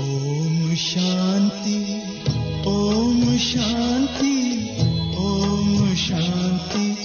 ॐ शान्ति ॐ शान्ति ॐ शान्ति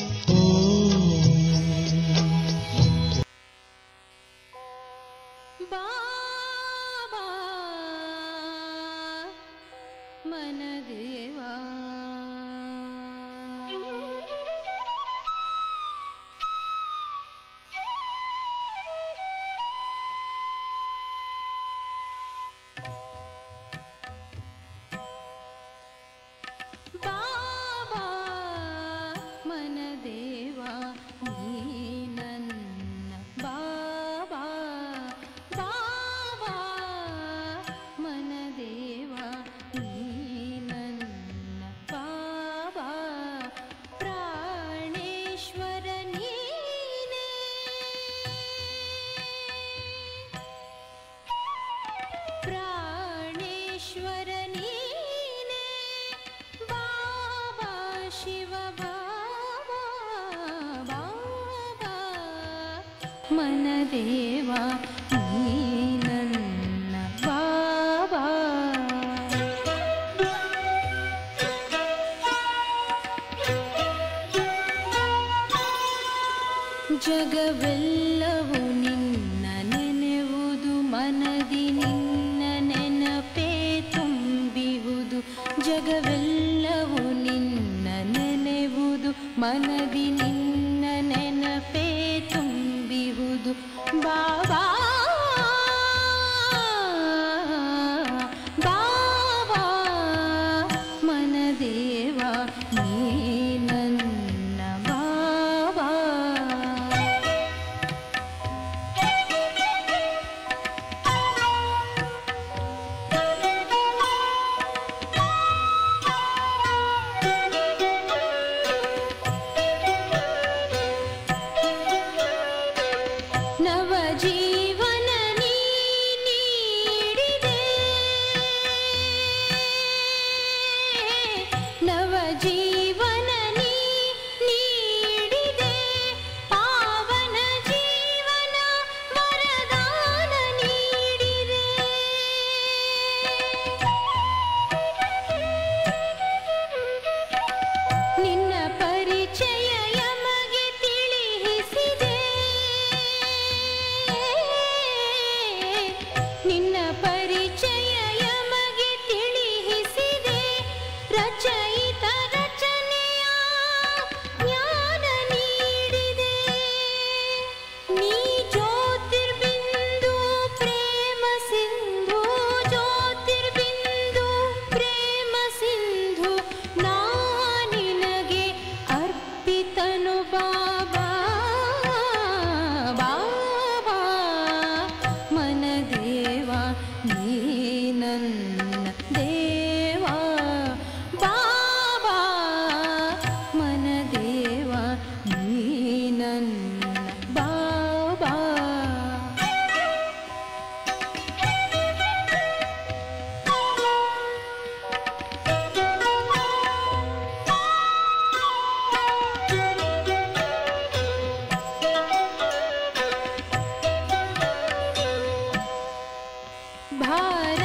बिहार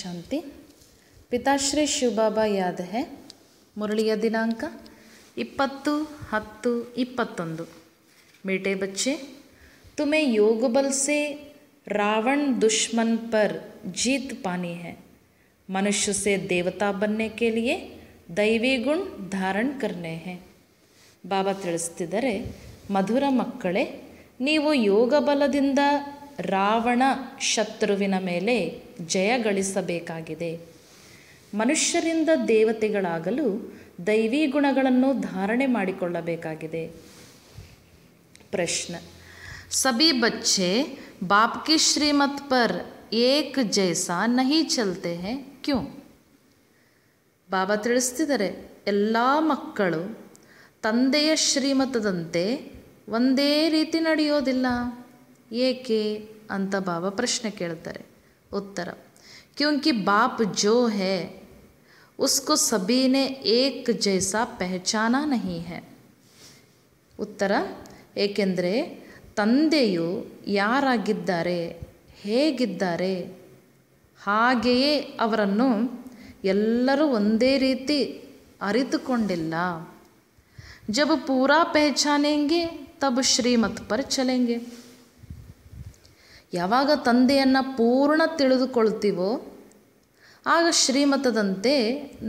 ಶಾಂತಿ ಪಿತಾಶ್ರೀ ಶಿವಬಾಬಾ ಯಾದಹೆ ಮುರಳಿಯ ದಿನಾಂಕ ಇಪ್ಪತ್ತು ಹತ್ತು ಇಪ್ಪತ್ತೊಂದು ಮೇಟೆ ಬಚ್ಚೆ ತುಮೆ ಯೋಗ ಬಲ್ಸೆ ರಾವಣ ದುಶ್ಮನ್ ಪರ್ ಜೀತ್ ಪಾನಿ ಹೇ ಮನುಷ್ಯ ಸೆ ದೇವತಾ ಬನ್ನೆ ಕೇಳಿಯೆ ಲಿಯೆ ಗುಣ್ ಧಾರಣ ಕರ್ನೆ ಹೇ ಬಾಬಾ ತಿಳಿಸ್ತಿದ್ದಾರೆ ಮಧುರ ಮಕ್ಕಳೇ ನೀವು ಯೋಗ ಬಲದಿಂದ ರಾವಣ ಶತ್ರುವಿನ ಮೇಲೆ ಜಯ ಮನುಷ್ಯರಿಂದ ದೇವತೆಗಳಾಗಲು ದೈವಿ ಗುಣಗಳನ್ನು ಧಾರಣೆ ಮಾಡಿಕೊಳ್ಳಬೇಕಾಗಿದೆ ಪ್ರಶ್ನೆ ಸಬಿ ಬಚ್ಚೆ ಬಾಪ್ಕಿ ಶ್ರೀಮತ್ ಪರ್ ಏಕ್ ಜೈಸಾ ನಹಿ ಚಲತೆ ಹೇ ಕ್ಯೂ ಬಾಬಾ ತಿಳಿಸ್ತಿದ್ದಾರೆ ಎಲ್ಲ ಮಕ್ಕಳು ತಂದೆಯ ಶ್ರೀಮತದಂತೆ ಒಂದೇ ರೀತಿ ನಡೆಯೋದಿಲ್ಲ ಏಕೆ ಅಂತ ಬಾಬಾ ಪ್ರಶ್ನೆ ಕೇಳ್ತಾರೆ उत्तर क्योंकि बाप जो है उसको सभी ने एक जैसा पहचाना नहीं है ಉತ್ತರ ಏಕೆಂದರೆ ತಂದೆಯು ಯಾರಾಗಿದ್ದಾರೆ ಹೇಗಿದ್ದಾರೆ ಹಾಗೆಯೇ ಅವರನ್ನು ಎಲ್ಲರೂ ಒಂದೇ ರೀತಿ ಅರಿತುಕೊಂಡಿಲ್ಲ ಜಬ್ ಪೂರಾ ಪಹಚಾನೇಂಗೆ ತಬ್ ಶ್ರೀಮತ್ ಪರ್ ಚಲೆಂಗೆ ಯಾವಾಗ ತಂದೆಯನ್ನು ಪೂರ್ಣ ತಿಳಿದುಕೊಳ್ತೀವೋ ಆಗ ಶ್ರೀಮತದಂತೆ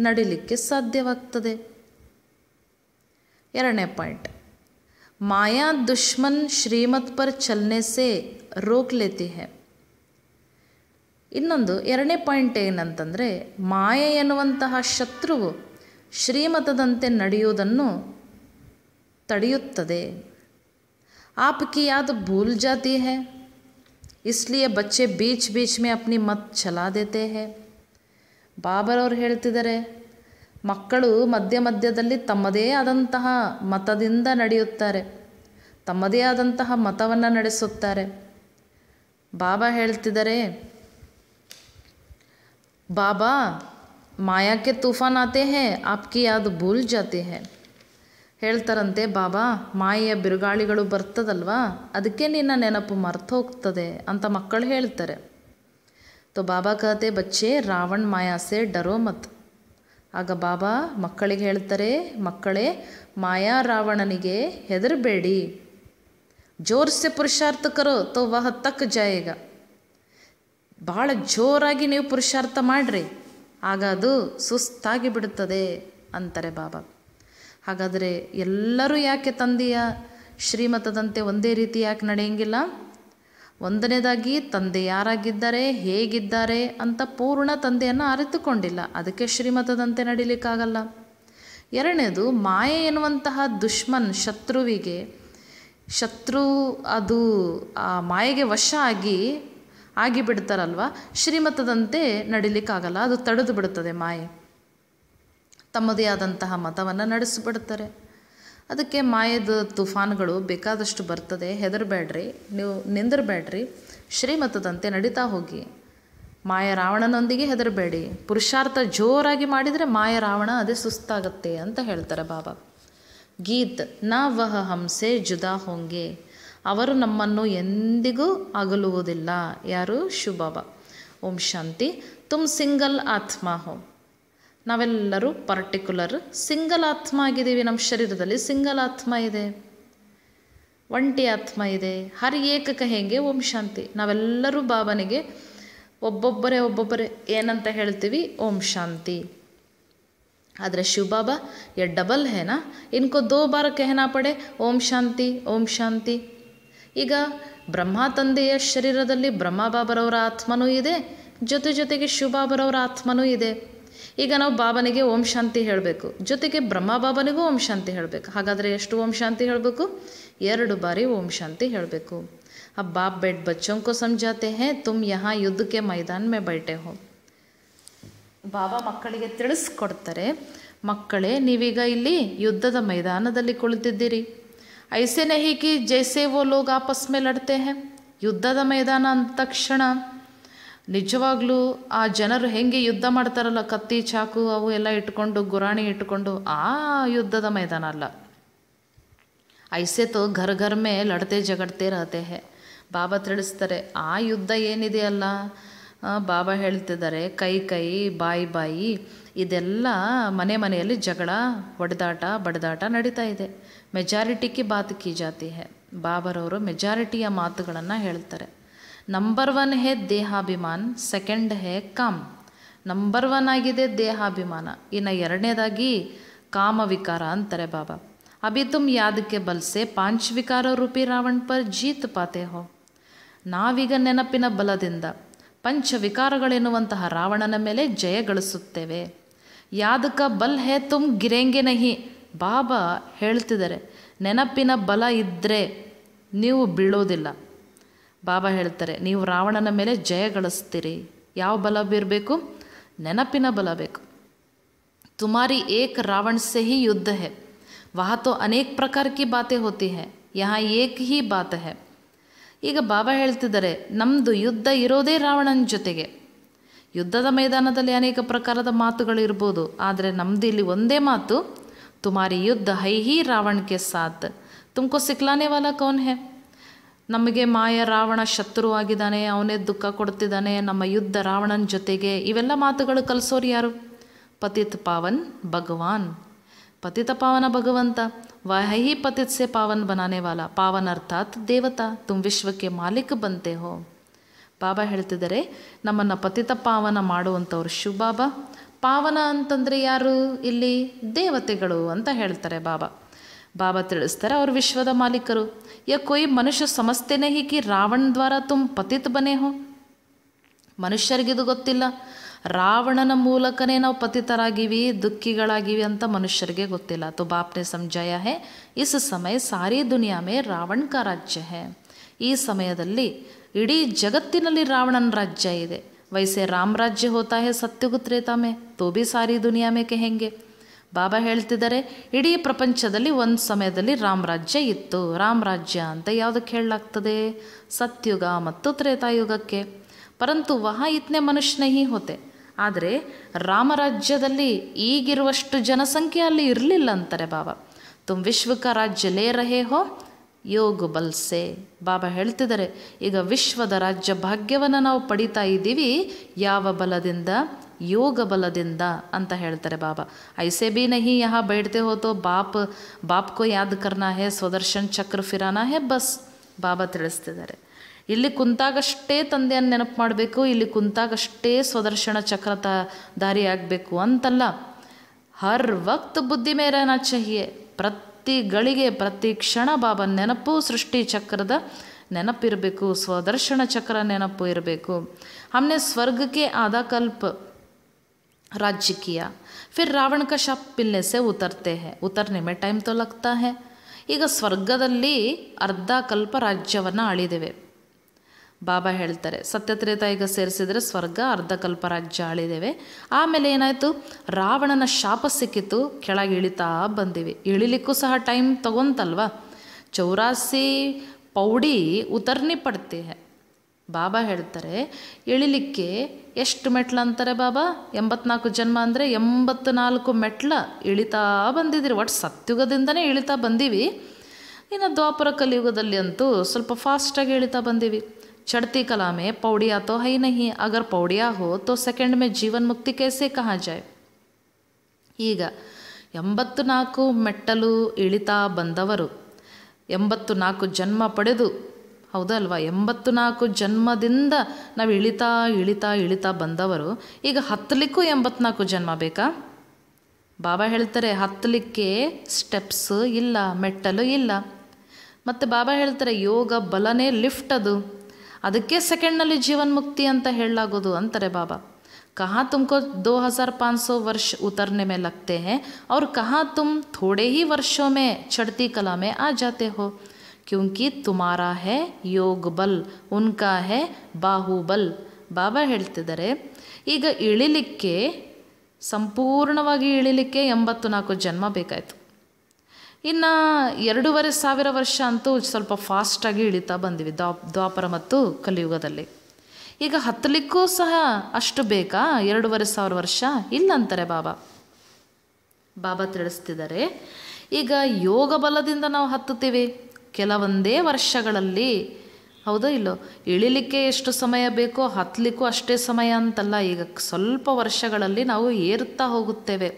ನಡಿಲಿಕ್ಕೆ ಸಾಧ್ಯವಾಗ್ತದೆ ಎರಡನೇ ಪಾಯಿಂಟ್ ಮಾಯಾ ದುಶ್ಮನ್ ಶ್ರೀಮತ್ ಪರ್ ಚಲನೆ ಸೇ ರೋಕ್ ಲೇತಿ ಹೇ ಇನ್ನೊಂದು ಎರಡನೇ ಪಾಯಿಂಟ್ ಏನಂತಂದರೆ ಮಾಯೆ ಎನ್ನುವಂತಹ ಶತ್ರುವು ಶ್ರೀಮತದಂತೆ ನಡೆಯುವುದನ್ನು ತಡೆಯುತ್ತದೆ ಆಪಕಿಯಾದ ಭೂಲ್ ಜಾತಿ ಹೇ इसलिए ಬಚ್ಚೆ ಬೀಚ್ ಬೀಚ್ में अपनी ಮತ್ ಚಲಾ ದೇತೆ ಹೇ ಬಾಬರವ್ರು ಹೇಳ್ತಿದ್ದಾರೆ ಮಕ್ಕಳು ಮಧ್ಯ ಮಧ್ಯದಲ್ಲಿ ತಮ್ಮದೇ ಆದಂತಹ ಮತದಿಂದ ನಡೆಯುತ್ತಾರೆ ತಮ್ಮದೇ ಆದಂತಹ ಮತವನ್ನು ನಡೆಸುತ್ತಾರೆ ಬಾಬಾ ಹೇಳ್ತಿದ್ದಾರೆ ಬಾಬಾ ಮಾಯಾ ತೂಫಾನ್ तूफान ಆತೆ ಹೇ ಆಪ್ಕಿ ಭೂಲ್ जाते ಹೇ ಹೇಳ್ತಾರಂತೆ ಬಾಬಾ ಮಾಯೆಯ ಬಿರುಗಾಳಿಗಳು ಬರ್ತದಲ್ವಾ ಅದಕ್ಕೆ ನಿನ್ನ ನೆನಪು ಮರ್ತು ಹೋಗ್ತದೆ ಅಂತ ಮಕ್ಕಳು ಹೇಳ್ತಾರೆ ತೊ ಬಾಬಾ ಕತೆ ಬಚ್ಚೆ ರಾವಣ್ ಮಾಯಾಸೆ ಡರೋ ಮತ್ ಆಗ ಬಾಬಾ ಮಕ್ಕಳಿಗೆ ಹೇಳ್ತಾರೆ ಮಕ್ಕಳೇ ಮಾಯಾ ರಾವಣನಿಗೆ ಹೆದರಬೇಡಿ ಜೋರ್ಸೆ ಪುರುಷಾರ್ಥ ಕರೋ ತೋ ವಹ ಭಾಳ ಜೋರಾಗಿ ನೀವು ಪುರುಷಾರ್ಥ ಮಾಡಿರಿ ಆಗ ಅದು ಸುಸ್ತಾಗಿ ಬಿಡುತ್ತದೆ ಅಂತಾರೆ ಬಾಬಾ ಹಾಗಾದರೆ ಎಲ್ಲರೂ ಯಾಕೆ ತಂದೆಯ ಶ್ರೀಮತದಂತೆ ಒಂದೇ ರೀತಿ ಯಾಕೆ ನಡೆಯಂಗಿಲ್ಲ ಒಂದನೇದಾಗಿ ತಂದೆ ಯಾರಾಗಿದ್ದಾರೆ ಹೇಗಿದ್ದಾರೆ ಅಂತ ಪೂರ್ಣ ತಂದೆಯನ್ನು ಅರಿತುಕೊಂಡಿಲ್ಲ ಅದಕ್ಕೆ ಶ್ರೀಮತದಂತೆ ನಡೀಲಿಕ್ಕಾಗಲ್ಲ ಎರಡನೇದು ಮಾಯೆ ಎನ್ನುವಂತಹ ದುಶ್ಮನ್ ಶತ್ರುವಿಗೆ ಶತ್ರು ಅದು ಆ ಮಾಯೆಗೆ ವಶ ಆಗಿ ಆಗಿಬಿಡ್ತಾರಲ್ವ ಶ್ರೀಮತದಂತೆ ನಡಿಲಿಕ್ಕಾಗಲ್ಲ ಅದು ತಡೆದು ಬಿಡುತ್ತದೆ ಮಾಯೆ ತಮ್ಮದೇ ಆದಂತಹ ಮತವನ್ನು ನಡೆಸಿಬಿಡ್ತಾರೆ ಅದಕ್ಕೆ ಮಾಯದ ತುಫಾನ್ಗಳು ಬೇಕಾದಷ್ಟು ಬರ್ತದೆ ಹೆದರಬೇಡ್ರಿ ನೀವು ನಿಂದಿರಬೇಡ್ರಿ ಶ್ರೀಮತದಂತೆ ನಡೀತಾ ಹೋಗಿ ಮಾಯ ರಾವಣನೊಂದಿಗೆ ಹೆದರಬೇಡಿ ಪುರುಷಾರ್ಥ ಜೋರಾಗಿ ಮಾಡಿದರೆ ಮಾಯ ರಾವಣ ಅದೇ ಸುಸ್ತಾಗತ್ತೆ ಅಂತ ಹೇಳ್ತಾರೆ ಬಾಬಾ ಗೀತ್ ನ ವಹ ಹಂಸೆ ಜುದಾ ಹೊಂಗೆ ಅವರು ನಮ್ಮನ್ನು ಎಂದಿಗೂ ಅಗಲುವುದಿಲ್ಲ ಯಾರು ಶುಭಾಬಾ ಓಂ ಶಾಂತಿ ತುಮ್ ಸಿಂಗಲ್ ಆತ್ಮ ಹೋಮ್ ನಾವೆಲ್ಲರೂ ಪರ್ಟಿಕ್ಯುಲರ್ ಸಿಂಗಲ್ ಆತ್ಮ ಆಗಿದ್ದೀವಿ ನಮ್ಮ ಶರೀರದಲ್ಲಿ ಸಿಂಗಲ್ ಆತ್ಮ ಇದೆ ಒಂಟಿ ಆತ್ಮ ಇದೆ ಹರಿ ಏಕಕ ಹೇಗೆ ಓಂ ಶಾಂತಿ ನಾವೆಲ್ಲರೂ ಬಾಬನಿಗೆ ಒಬ್ಬೊಬ್ಬರೇ ಒಬ್ಬೊಬ್ಬರೇ ಏನಂತ ಹೇಳ್ತೀವಿ ಓಂ ಶಾಂತಿ ಆದರೆ ಶಿವ ಬಾಬಾ ಎ ಡಬಲ್ ಹೇನಾ ಇನ್ಕೋ ದೋ ಬಾರ ಕೆಹನಾ ಪಡೆ ಓಂ ಶಾಂತಿ ಓಂ ಶಾಂತಿ ಈಗ ಬ್ರಹ್ಮ ತಂದೆಯ ಶರೀರದಲ್ಲಿ ಬ್ರಹ್ಮ ಬಾಬರವರ ಆತ್ಮನೂ ಇದೆ ಜೊತೆ ಜೊತೆಗೆ ಬಾಬರವರ ಆತ್ಮನೂ ಇದೆ ಈಗ ನಾವು ಬಾಬನಿಗೆ ಓಂ ಶಾಂತಿ ಹೇಳಬೇಕು ಜೊತೆಗೆ ಬ್ರಹ್ಮ ಬಾಬನಿಗೂ ಓಂ ಶಾಂತಿ ಹೇಳಬೇಕು ಹಾಗಾದರೆ ಎಷ್ಟು ಓಂ ಶಾಂತಿ ಹೇಳಬೇಕು ಎರಡು ಬಾರಿ ಓಂ ಶಾಂತಿ ಹೇಳಬೇಕು ಆ बाप बेट बच्चों को ಹೇ ತುಮ್ तुम ಯುದ್ಧಕ್ಕೆ ಮೈದಾನ ಮೇ ಬೈಟೆ ಹೋ ಬಾಬಾ ಮಕ್ಕಳಿಗೆ ತಿಳಿಸ್ಕೊಡ್ತಾರೆ ಮಕ್ಕಳೇ ನೀವೀಗ ಇಲ್ಲಿ ಯುದ್ಧದ ಮೈದಾನದಲ್ಲಿ ಕುಳಿತಿದ್ದೀರಿ ಐಸೆ ನಹಿ ಕಿ ಜೈಸೆ ವೋ ಲೋಗ್ ಆಪಸ್ ಮೇಲೆ ಲಡ್ತೆ ಹೇ ಯುದ್ಧದ ಮೈದಾನ ಅಂದ ತಕ್ಷಣ ನಿಜವಾಗ್ಲೂ ಆ ಜನರು ಹೇಗೆ ಯುದ್ಧ ಮಾಡ್ತಾರಲ್ಲ ಕತ್ತಿ ಚಾಕು ಅವು ಎಲ್ಲ ಇಟ್ಕೊಂಡು ಗುರಾಣಿ ಇಟ್ಕೊಂಡು ಆ ಯುದ್ಧದ ಮೈದಾನ ಅಲ್ಲ ಐಸೆ ತೋ ಘರ್ ಘರ್ ಮೇ ಲಡತೆ ಜಗಡ್ತೆ ರಹತೆ ಹೇ ಬಾಬಾ ತಿಳಿಸ್ತಾರೆ ಆ ಯುದ್ಧ ಏನಿದೆಯಲ್ಲ ಬಾಬಾ ಹೇಳ್ತಿದ್ದಾರೆ ಕೈ ಕೈ ಬಾಯಿ ಬಾಯಿ ಇದೆಲ್ಲ ಮನೆ ಮನೆಯಲ್ಲಿ ಜಗಳ ಹೊಡೆದಾಟ ಬಡದಾಟ ನಡೀತಾ ಇದೆ ಮೆಜಾರಿಟಿಗೆ ಬಾತ್ ಕಿ ಜಾತಿ ಹೇ ಬಾಬರವರು ಮೆಜಾರಿಟಿಯ ಮಾತುಗಳನ್ನು ಹೇಳ್ತಾರೆ ನಂಬರ್ ಒನ್ ಹೇ ದೇಹಾಭಿಮಾನ್ ಸೆಕೆಂಡ್ ಹೇ ಕಾಮ್ ನಂಬರ್ ಒನ್ ಆಗಿದೆ ದೇಹಾಭಿಮಾನ ಇನ್ನು ಎರಡನೇದಾಗಿ ಕಾಮ ವಿಕಾರ ಅಂತಾರೆ ಬಾಬಾ ಅಭಿ ತುಮ್ ಯಾದಕ್ಕೆ ಬಲ್ಸೆ ಪಾಂಚ್ ವಿಕಾರ ರೂಪಿ ರಾವಣ್ ಪರ್ ಜೀತ್ ಪಾತೆ ಹೋ ನಾವೀಗ ನೆನಪಿನ ಬಲದಿಂದ ಪಂಚ ವಿಕಾರಗಳೆನ್ನುವಂತಹ ರಾವಣನ ಮೇಲೆ ಜಯ ಗಳಿಸುತ್ತೇವೆ ಯಾದಕ ಬಲ್ ಹೇ ತುಮ್ ಗಿರೆಂಗೆ ನಹಿ ಬಾಬಾ ಹೇಳ್ತಿದ್ದಾರೆ ನೆನಪಿನ ಬಲ ಇದ್ದರೆ ನೀವು ಬೀಳೋದಿಲ್ಲ ಬಾಬಾ ಹೇಳ್ತಾರೆ ನೀವು ರಾವಣನ ಮೇಲೆ ಜಯ ಗಳಿಸ್ತೀರಿ ಯಾವ ಬಲ ಬೀರಬೇಕು ನೆನಪಿನ ಬಲ ಬೇಕು ತುಮಾರಿ ಏಕ ರಾವಣ ಸೆ ಹಿ ಯುದ್ಧ ಹೇ ವಾಹತೋ ಅನೇಕ ಪ್ರಕಾರ ಕಿ ಬಾತೆ ಹೋತಿ ಹೇ ಯಹಾ ಏಕ್ ಹಿ ಬಾತ ಹೇ ಈಗ ಬಾಬಾ ಹೇಳ್ತಿದ್ದಾರೆ ನಮ್ಮದು ಯುದ್ಧ ಇರೋದೇ ರಾವಣನ ಜೊತೆಗೆ ಯುದ್ಧದ ಮೈದಾನದಲ್ಲಿ ಅನೇಕ ಪ್ರಕಾರದ ಮಾತುಗಳಿರ್ಬೋದು ಆದರೆ ನಮ್ದು ಇಲ್ಲಿ ಒಂದೇ ಮಾತು ತುಮಾರಿ ಯುದ್ಧ ಹೈ ಹಿ ರಾವಣಕ್ಕೆ ಸಾಥ್ ತುಮಕೋ ಸಿಕ್ಲಾನೆ ವಾಲಾ ಕೌನ್ ಹೇ ನಮಗೆ ಮಾಯ ರಾವಣ ಶತ್ರು ಶತ್ರುವಾಗಿದ್ದಾನೆ ಅವನೇ ದುಃಖ ಕೊಡ್ತಿದ್ದಾನೆ ನಮ್ಮ ಯುದ್ಧ ರಾವಣನ ಜೊತೆಗೆ ಇವೆಲ್ಲ ಮಾತುಗಳು ಕಲಿಸೋರು ಯಾರು ಪತಿತ್ ಪಾವನ್ ಭಗವಾನ್ ಪತಿತ ಪಾವನ ಭಗವಂತ वही पतित ಪಾವನ್ ಪಾವನ್ ವಾಲ ವಾಲ ಪಾವನ್ ಅರ್ಥಾತ್ ದೇವತಾ ತುಂಬ ವಿಶ್ವಕ್ಕೆ ಮಾಲೀಕ ಬಂತೆ ಹೋ ಬಾಬಾ ಹೇಳ್ತಿದ್ದಾರೆ ನಮ್ಮನ್ನು ಪತಿತ ಪಾವನ ಮಾಡುವಂಥವ್ರು ಬಾಬಾ ಪಾವನ ಅಂತಂದರೆ ಯಾರು ಇಲ್ಲಿ ದೇವತೆಗಳು ಅಂತ ಹೇಳ್ತಾರೆ ಬಾಬಾ ಬಾಬಾ ತಿಳಿಸ್ತಾರೆ ಅವರು ವಿಶ್ವದ ಮಾಲೀಕರು ಯ ಕೊಯ್ ಮನುಷ್ಯ ಸಮಸ್ತೇನೆ ಹೀಗೆ ರಾವಣ ದ್ವಾರ ತುಮ್ ಪತಿತ್ ಬನೆ ಹೋ ಮನುಷ್ಯರಿಗಿದು ಗೊತ್ತಿಲ್ಲ ರಾವಣನ ಮೂಲಕನೇ ನಾವು ಪತಿತರಾಗಿವಿ ದುಃಖಿಗಳಾಗಿವಿ ಅಂತ ಮನುಷ್ಯರಿಗೆ ಗೊತ್ತಿಲ್ಲ ತೋ ಬಾಪ್ನೆ ಸಮಜಾಯ ಹೇ ಇಸ್ ಸಮಯ ಸಾರಿ ದುನಿಯಾ ಮೇ ರಾವಣ ಕಾ ರಾಜ್ಯ ಹೇ ಈ ಸಮಯದಲ್ಲಿ ಇಡೀ ಜಗತ್ತಿನಲ್ಲಿ ರಾವಣನ ರಾಜ್ಯ ಇದೆ ವೈಸೆ ರಾಮರಾಜ್ಯ ರಾಜ್ಯ ಹೋತಾ ಹೇ ಸತ್ಯುಗುತ್ರೇತಾ ಮೇ ಸಾರಿ ದುನಿಯಾ ಮೇ ಹೆಂಗೆ ಬಾಬಾ ಹೇಳ್ತಿದ್ದಾರೆ ಇಡೀ ಪ್ರಪಂಚದಲ್ಲಿ ಒಂದು ಸಮಯದಲ್ಲಿ ರಾಮರಾಜ್ಯ ಇತ್ತು ರಾಮರಾಜ್ಯ ಅಂತ ಯಾವುದಕ್ಕೆ ಹೇಳಲಾಗ್ತದೆ ಸತ್ಯುಗ ಮತ್ತು ತ್ರೇತಾಯುಗಕ್ಕೆ ಪರಂತು ವಹ ಇತ್ನೆ ಮನುಷ್ಯನಹಿ ಹೊತೆ ಆದರೆ ರಾಮರಾಜ್ಯದಲ್ಲಿ ಈಗಿರುವಷ್ಟು ಜನಸಂಖ್ಯೆ ಅಲ್ಲಿ ಇರಲಿಲ್ಲ ಅಂತಾರೆ ಬಾಬಾ ತುಮ್ ವಿಶ್ವಕ ರಾಜ್ಯ ಲೇ ರಹೇ ಹೋ ಯೋಗ ಬಲ್ಸೆ ಬಾಬಾ ಹೇಳ್ತಿದ್ದಾರೆ ಈಗ ವಿಶ್ವದ ರಾಜ್ಯ ಭಾಗ್ಯವನ್ನು ನಾವು ಪಡಿತಾ ಇದ್ದೀವಿ ಯಾವ ಬಲದಿಂದ ಯೋಗ ಬಲದಿಂದ ಅಂತ ಹೇಳ್ತಾರೆ ಬಾಬಾ ಐಸೆ ಬಿ ನಹಿ ಯಹ ಬೈಡ್ತೆ ಹೋತೋ ಬಾಪ್ ಬಾಪ್ಕೋ ಯಾದ್ ಕರ್ನಾ ಹೇ ಸ್ವದರ್ಶನ್ ಚಕ್ರ ಫಿರಾನ ಹೇ ಬಸ್ ಬಾಬಾ ತಿಳಿಸ್ತಿದ್ದಾರೆ ಇಲ್ಲಿ ಕುಂತಾಗಷ್ಟೇ ತಂದೆಯನ್ನು ನೆನಪು ಮಾಡಬೇಕು ಇಲ್ಲಿ ಕುಂತಾಗಷ್ಟೇ ಸ್ವದರ್ಶನ ಚಕ್ರ ತ ದಾರಿ ಆಗಬೇಕು ಅಂತಲ್ಲ ಹರ್ ವಕ್ತ್ ಬುದ್ಧಿ ಮೇರನ ಚಹಿಯೆ ಪ್ರತಿ ಗಳಿಗೆ ಪ್ರತಿ ಕ್ಷಣ ಬಾಬಾ ನೆನಪು ಸೃಷ್ಟಿ ಚಕ್ರದ ನೆನಪಿರಬೇಕು ಸ್ವದರ್ಶನ ಚಕ್ರ ನೆನಪು ಇರಬೇಕು ಹಮ್ನೆ ಸ್ವರ್ಗಕ್ಕೆ ಆದ ಕಲ್ಪ राज्य किया फिर रावण का शाप मिलने से उतरते हैं उतरने में ಟೈಮ್ तो लगता है ಈಗ ಸ್ವರ್ಗದಲ್ಲಿ ಅರ್ಧ ಕಲ್ಪ ರಾಜ್ಯವನ್ನು ಆಳಿದ್ದೇವೆ ಬಾಬಾ ಹೇಳ್ತಾರೆ ಸತ್ಯತ್ರೇತ ಈಗ ಸೇರಿಸಿದರೆ ಸ್ವರ್ಗ ಅರ್ಧಕಲ್ಪ ರಾಜ್ಯ ಆಳಿದ್ದೇವೆ ಆಮೇಲೆ ಏನಾಯಿತು ರಾವಣನ ಶಾಪ ಸಿಕ್ಕಿತು ಕೆಳಗೆ ಇಳಿತಾ ಬಂದಿವೆ ಇಳಿಲಿಕ್ಕೂ ಸಹ ಟೈಮ್ ತಗೊಂತಲ್ವ ಚೌರಾಸಿ ಪೌಡಿ ಉತರ್ನಿ ಪಡ್ತೀವಿ ಬಾಬಾ ಹೇಳ್ತಾರೆ ಇಳಿಲಿಕ್ಕೆ ಎಷ್ಟು ಮೆಟ್ಲು ಅಂತಾರೆ ಬಾಬಾ ಎಂಬತ್ನಾಲ್ಕು ಜನ್ಮ ಅಂದರೆ ಎಂಬತ್ತು ನಾಲ್ಕು ಮೆಟ್ಲ ಇಳಿತಾ ಬಂದಿದ್ದೀರಿ ಒಟ್ಟು ಸತ್ಯುಗದಿಂದನೇ ಇಳಿತಾ ಬಂದೀವಿ ಇನ್ನು ದ್ವಾಪರ ಕಲಿಯುಗದಲ್ಲಿ ಅಂತೂ ಸ್ವಲ್ಪ ಫಾಸ್ಟಾಗಿ ಇಳಿತಾ ಬಂದೀವಿ ಚಡ್ತಿ ಕಲಾಮೆ ಪೌಡಿಯಾ ತೋ ಹೈ ನಹಿ ಅಗರ್ ಪೌಡಿಯಾ ಹೋ ತೋ ಸೆಕೆಂಡ್ ಮೇ ಜೀವನ್ ಮುಕ್ತಿ ಕೇಸೆ ಕಹಾ ಜಾಯ್ ಈಗ ಎಂಬತ್ತು ನಾಲ್ಕು ಮೆಟ್ಟಲು ಇಳಿತಾ ಬಂದವರು ಎಂಬತ್ತು ನಾಲ್ಕು ಜನ್ಮ ಪಡೆದು ಹೌದಲ್ವಾ ಎಂಬತ್ತು ನಾಲ್ಕು ಜನ್ಮದಿಂದ ನಾವು ಇಳಿತಾ ಇಳಿತಾ ಇಳಿತಾ ಬಂದವರು ಈಗ ಹತ್ತಲಿಕ್ಕೂ ಎಂಬತ್ನಾಲ್ಕು ಜನ್ಮ ಬೇಕಾ ಬಾಬಾ ಹೇಳ್ತಾರೆ ಹತ್ತಲಿಕ್ಕೆ ಸ್ಟೆಪ್ಸ್ ಇಲ್ಲ ಮೆಟ್ಟಲು ಇಲ್ಲ ಮತ್ತು ಬಾಬಾ ಹೇಳ್ತಾರೆ ಯೋಗ ಬಲನೇ ಲಿಫ್ಟ್ ಅದು ಅದಕ್ಕೆ ಸೆಕೆಂಡ್ನಲ್ಲಿ ಜೀವನ್ಮುಕ್ತಿ ಅಂತ ಹೇಳಲಾಗೋದು ಅಂತಾರೆ ಬಾಬಾ ಹಜಾರ್ ಪಾಂಚ್ 2500 ವರ್ಷ उतरने में लगते हैं ಅವ್ರು ಕಹಾ ತುಮ್ ಥೋಡೆ ही वर्षों में ಮೇ कला में ಆ ಜಾತೆ ಹೋ ಕ್ಯೂಂಕಿ ತುಮಾರ ಹೇ ಯೋಗ ಬಲ್ ಉನ್ಕಾ ಹೇ ಬಾಹುಬಲ್ ಬಾಬಾ ಹೇಳ್ತಿದ್ದಾರೆ ಈಗ ಇಳಿಲಿಕ್ಕೆ ಸಂಪೂರ್ಣವಾಗಿ ಇಳಿಲಿಕ್ಕೆ ಎಂಬತ್ತು ನಾಲ್ಕು ಜನ್ಮ ಬೇಕಾಯಿತು ಇನ್ನು ಎರಡೂವರೆ ಸಾವಿರ ವರ್ಷ ಅಂತೂ ಸ್ವಲ್ಪ ಫಾಸ್ಟಾಗಿ ಇಳಿತಾ ಬಂದಿವಿ ದ್ವಾ ದ್ವಾಪರ ಮತ್ತು ಕಲಿಯುಗದಲ್ಲಿ ಈಗ ಹತ್ತಲಿಕ್ಕೂ ಸಹ ಅಷ್ಟು ಬೇಕಾ ಎರಡೂವರೆ ಸಾವಿರ ವರ್ಷ ಇಲ್ಲ ಅಂತಾರೆ ಬಾಬಾ ಬಾಬಾ ತಿಳಿಸ್ತಿದ್ದಾರೆ ಈಗ ಯೋಗ ಬಲದಿಂದ ನಾವು ಹತ್ತುತ್ತೀವಿ ಕೆಲವೊಂದೇ ವರ್ಷಗಳಲ್ಲಿ ಹೌದೋ ಇಲ್ಲೋ ಇಳಿಲಿಕ್ಕೆ ಎಷ್ಟು ಸಮಯ ಬೇಕೋ ಹತ್ತಲಿಕ್ಕೂ ಅಷ್ಟೇ ಸಮಯ ಅಂತಲ್ಲ ಈಗ ಸ್ವಲ್ಪ ವರ್ಷಗಳಲ್ಲಿ ನಾವು ಏರುತ್ತಾ ಹೋಗುತ್ತೇವೆ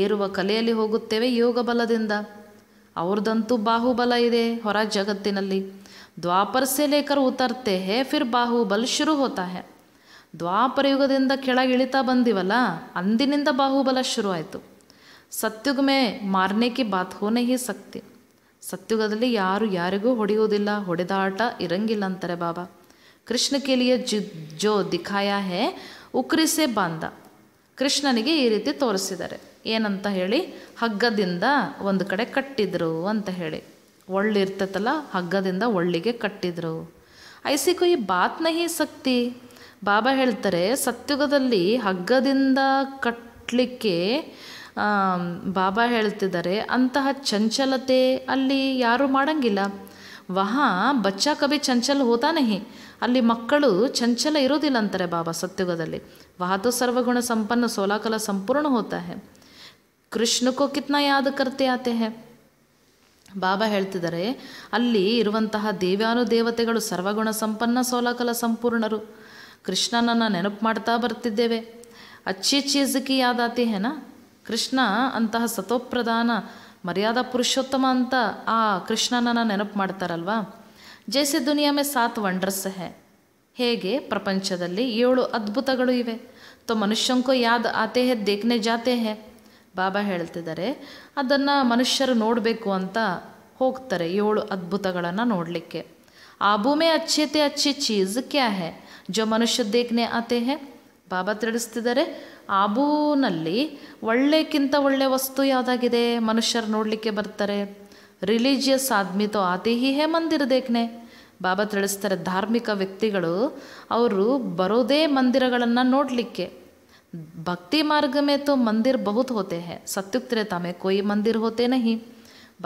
ಏರುವ ಕಲೆಯಲ್ಲಿ ಹೋಗುತ್ತೇವೆ ಯೋಗ ಬಲದಿಂದ ಅವ್ರದ್ದಂತೂ ಬಾಹುಬಲ ಇದೆ ಹೊರ ಜಗತ್ತಿನಲ್ಲಿ ದ್ವಾಪರ ಸೇ ಹೇ ಫಿರ್ ಬಾಹುಬಲ್ ಶುರು ಹೋತಾ ಹೇ ದ್ವಾಪರ ಯುಗದಿಂದ ಕೆಳಗೆ ಇಳಿತಾ ಬಂದಿವಲ್ಲ ಅಂದಿನಿಂದ ಬಾಹುಬಲ ಶುರು ಆಯಿತು ಸತ್ಯುಗ್ ಬಾತ್ ಹೋನೇ ಹೀ ಸಕ್ತಿ ಸತ್ಯುಗದಲ್ಲಿ ಯಾರು ಯಾರಿಗೂ ಹೊಡೆಯೋದಿಲ್ಲ ಹೊಡೆದಾಟ ಇರಂಗಿಲ್ಲ ಅಂತಾರೆ ಬಾಬಾ ಕೃಷ್ಣ ಕೆಲಿಯ ಜಿ ಜೋ ದಿಖಾಯ ಹೇ ಉಕ್ರಿಸೆ ಬಾಂಧ ಕೃಷ್ಣನಿಗೆ ಈ ರೀತಿ ತೋರಿಸಿದ್ದಾರೆ ಏನಂತ ಹೇಳಿ ಹಗ್ಗದಿಂದ ಒಂದು ಕಡೆ ಕಟ್ಟಿದ್ರು ಅಂತ ಹೇಳಿ ಒಳ್ಳಿರ್ತೈತಲ್ಲ ಹಗ್ಗದಿಂದ ಒಳ್ಳಿಗೆ ಕಟ್ಟಿದ್ರು ಐಸಿಕು ಈ ಬಾತ್ನಹಿ ಸಕ್ತಿ ಬಾಬಾ ಹೇಳ್ತಾರೆ ಸತ್ಯುಗದಲ್ಲಿ ಹಗ್ಗದಿಂದ ಕಟ್ಟಲಿಕ್ಕೆ ಬಾಬಾ ಹೇಳ್ತಿದ್ದಾರೆ ಅಂತಹ ಚಂಚಲತೆ ಅಲ್ಲಿ ಯಾರೂ ಮಾಡಂಗಿಲ್ಲ ವಹಾ ಬಚ್ಚ ಕಬಿ ಚಂಚಲ ಹೋತಾ ಹಿ ಅಲ್ಲಿ ಮಕ್ಕಳು ಚಂಚಲ ಇರೋದಿಲ್ಲ ಅಂತಾರೆ ಬಾಬಾ ಸತ್ಯುಗದಲ್ಲಿ ವಹಾತು ಸರ್ವಗುಣ ಸಂಪನ್ನ ಸೋಲಾಕಲ ಸಂಪೂರ್ಣ ಹೋತಾ ಹೇ ಕೃಷ್ಣಕ್ಕೋ ಕಿತ್ನ ಯಾದ ಕರ್ತೆ ಆತೆ ಹೇ ಬಾಬಾ ಹೇಳ್ತಿದ್ದಾರೆ ಅಲ್ಲಿ ಇರುವಂತಹ ದೇವತೆಗಳು ಸರ್ವಗುಣ ಸಂಪನ್ನ ಸೋಲಾಕಲ ಸಂಪೂರ್ಣರು ಕೃಷ್ಣನನ್ನು ನೆನಪು ಮಾಡ್ತಾ ಬರ್ತಿದ್ದೇವೆ ಅಚ್ಚಿ ಚೀಸ್ಕಿ ಯಾದಾತಿ ಹೇನಾ ಕೃಷ್ಣ ಅಂತಹ ಸತೋಪ್ರಧಾನ ಮರ್ಯಾದಾ ಪುರುಷೋತ್ತಮ ಅಂತ ಆ ನಾನು ನೆನಪು ಮಾಡ್ತಾರಲ್ವಾ ಜೈಸೆ ದುನಿಯಾ ಮೇ ಸಾತ್ ವಂಡ್ರಸ್ ಹೇ ಹೇಗೆ ಪ್ರಪಂಚದಲ್ಲಿ ಏಳು ಅದ್ಭುತಗಳು ಇವೆ ತೊ ಮನುಷ್ಯಂಕೋ ಯಾದ ಆತೆ ಹೇ ದೇಖ್ನೆ ಜಾತೆ ಹೇ ಬಾಬಾ ಹೇಳ್ತಿದ್ದಾರೆ ಅದನ್ನು ಮನುಷ್ಯರು ನೋಡಬೇಕು ಅಂತ ಹೋಗ್ತಾರೆ ಏಳು ಅದ್ಭುತಗಳನ್ನು ನೋಡಲಿಕ್ಕೆ ಆ ಭೂಮಿ ಅಚ್ಚೇತೆ ಅಚ್ಚೆ ಚೀಸ್ ಕ್ಯಾ ಹೇ ಜೋ ಮನುಷ್ಯ ದೇಖನೆ ಆತೆ ಹೇ ಬಾಬಾ ತಿಳಿಸ್ತಿದ್ದಾರೆ ಆಬೂನಲ್ಲಿ ಒಳ್ಳೆಕ್ಕಿಂತ ಒಳ್ಳೆ ವಸ್ತು ಯಾವುದಾಗಿದೆ ಮನುಷ್ಯರು ನೋಡಲಿಕ್ಕೆ ಬರ್ತಾರೆ ರಿಲಿಜಿಯಸ್ ಆದ್ಮಿ ತೋ ಆತಿ ಹೀಹೇ ಹೇ ಮಂದಿರ ದೇಕ್ನೆ ಬಾಬಾ ತಿಳಿಸ್ತಾರೆ ಧಾರ್ಮಿಕ ವ್ಯಕ್ತಿಗಳು ಅವರು ಬರೋದೇ ಮಂದಿರಗಳನ್ನು ನೋಡಲಿಕ್ಕೆ ಭಕ್ತಿ ಮಾರ್ಗ ಮೇತೋ ತೋ ಮಂದಿರ್ ಬಹುತ್ ಹೋತೆ ಹೇ ಸತ್ಯುಕ್ತರೆ ತಾಮೆ ಕೊಯ್ ಮಂದಿರ್ ಹೋತೆ ನಹಿ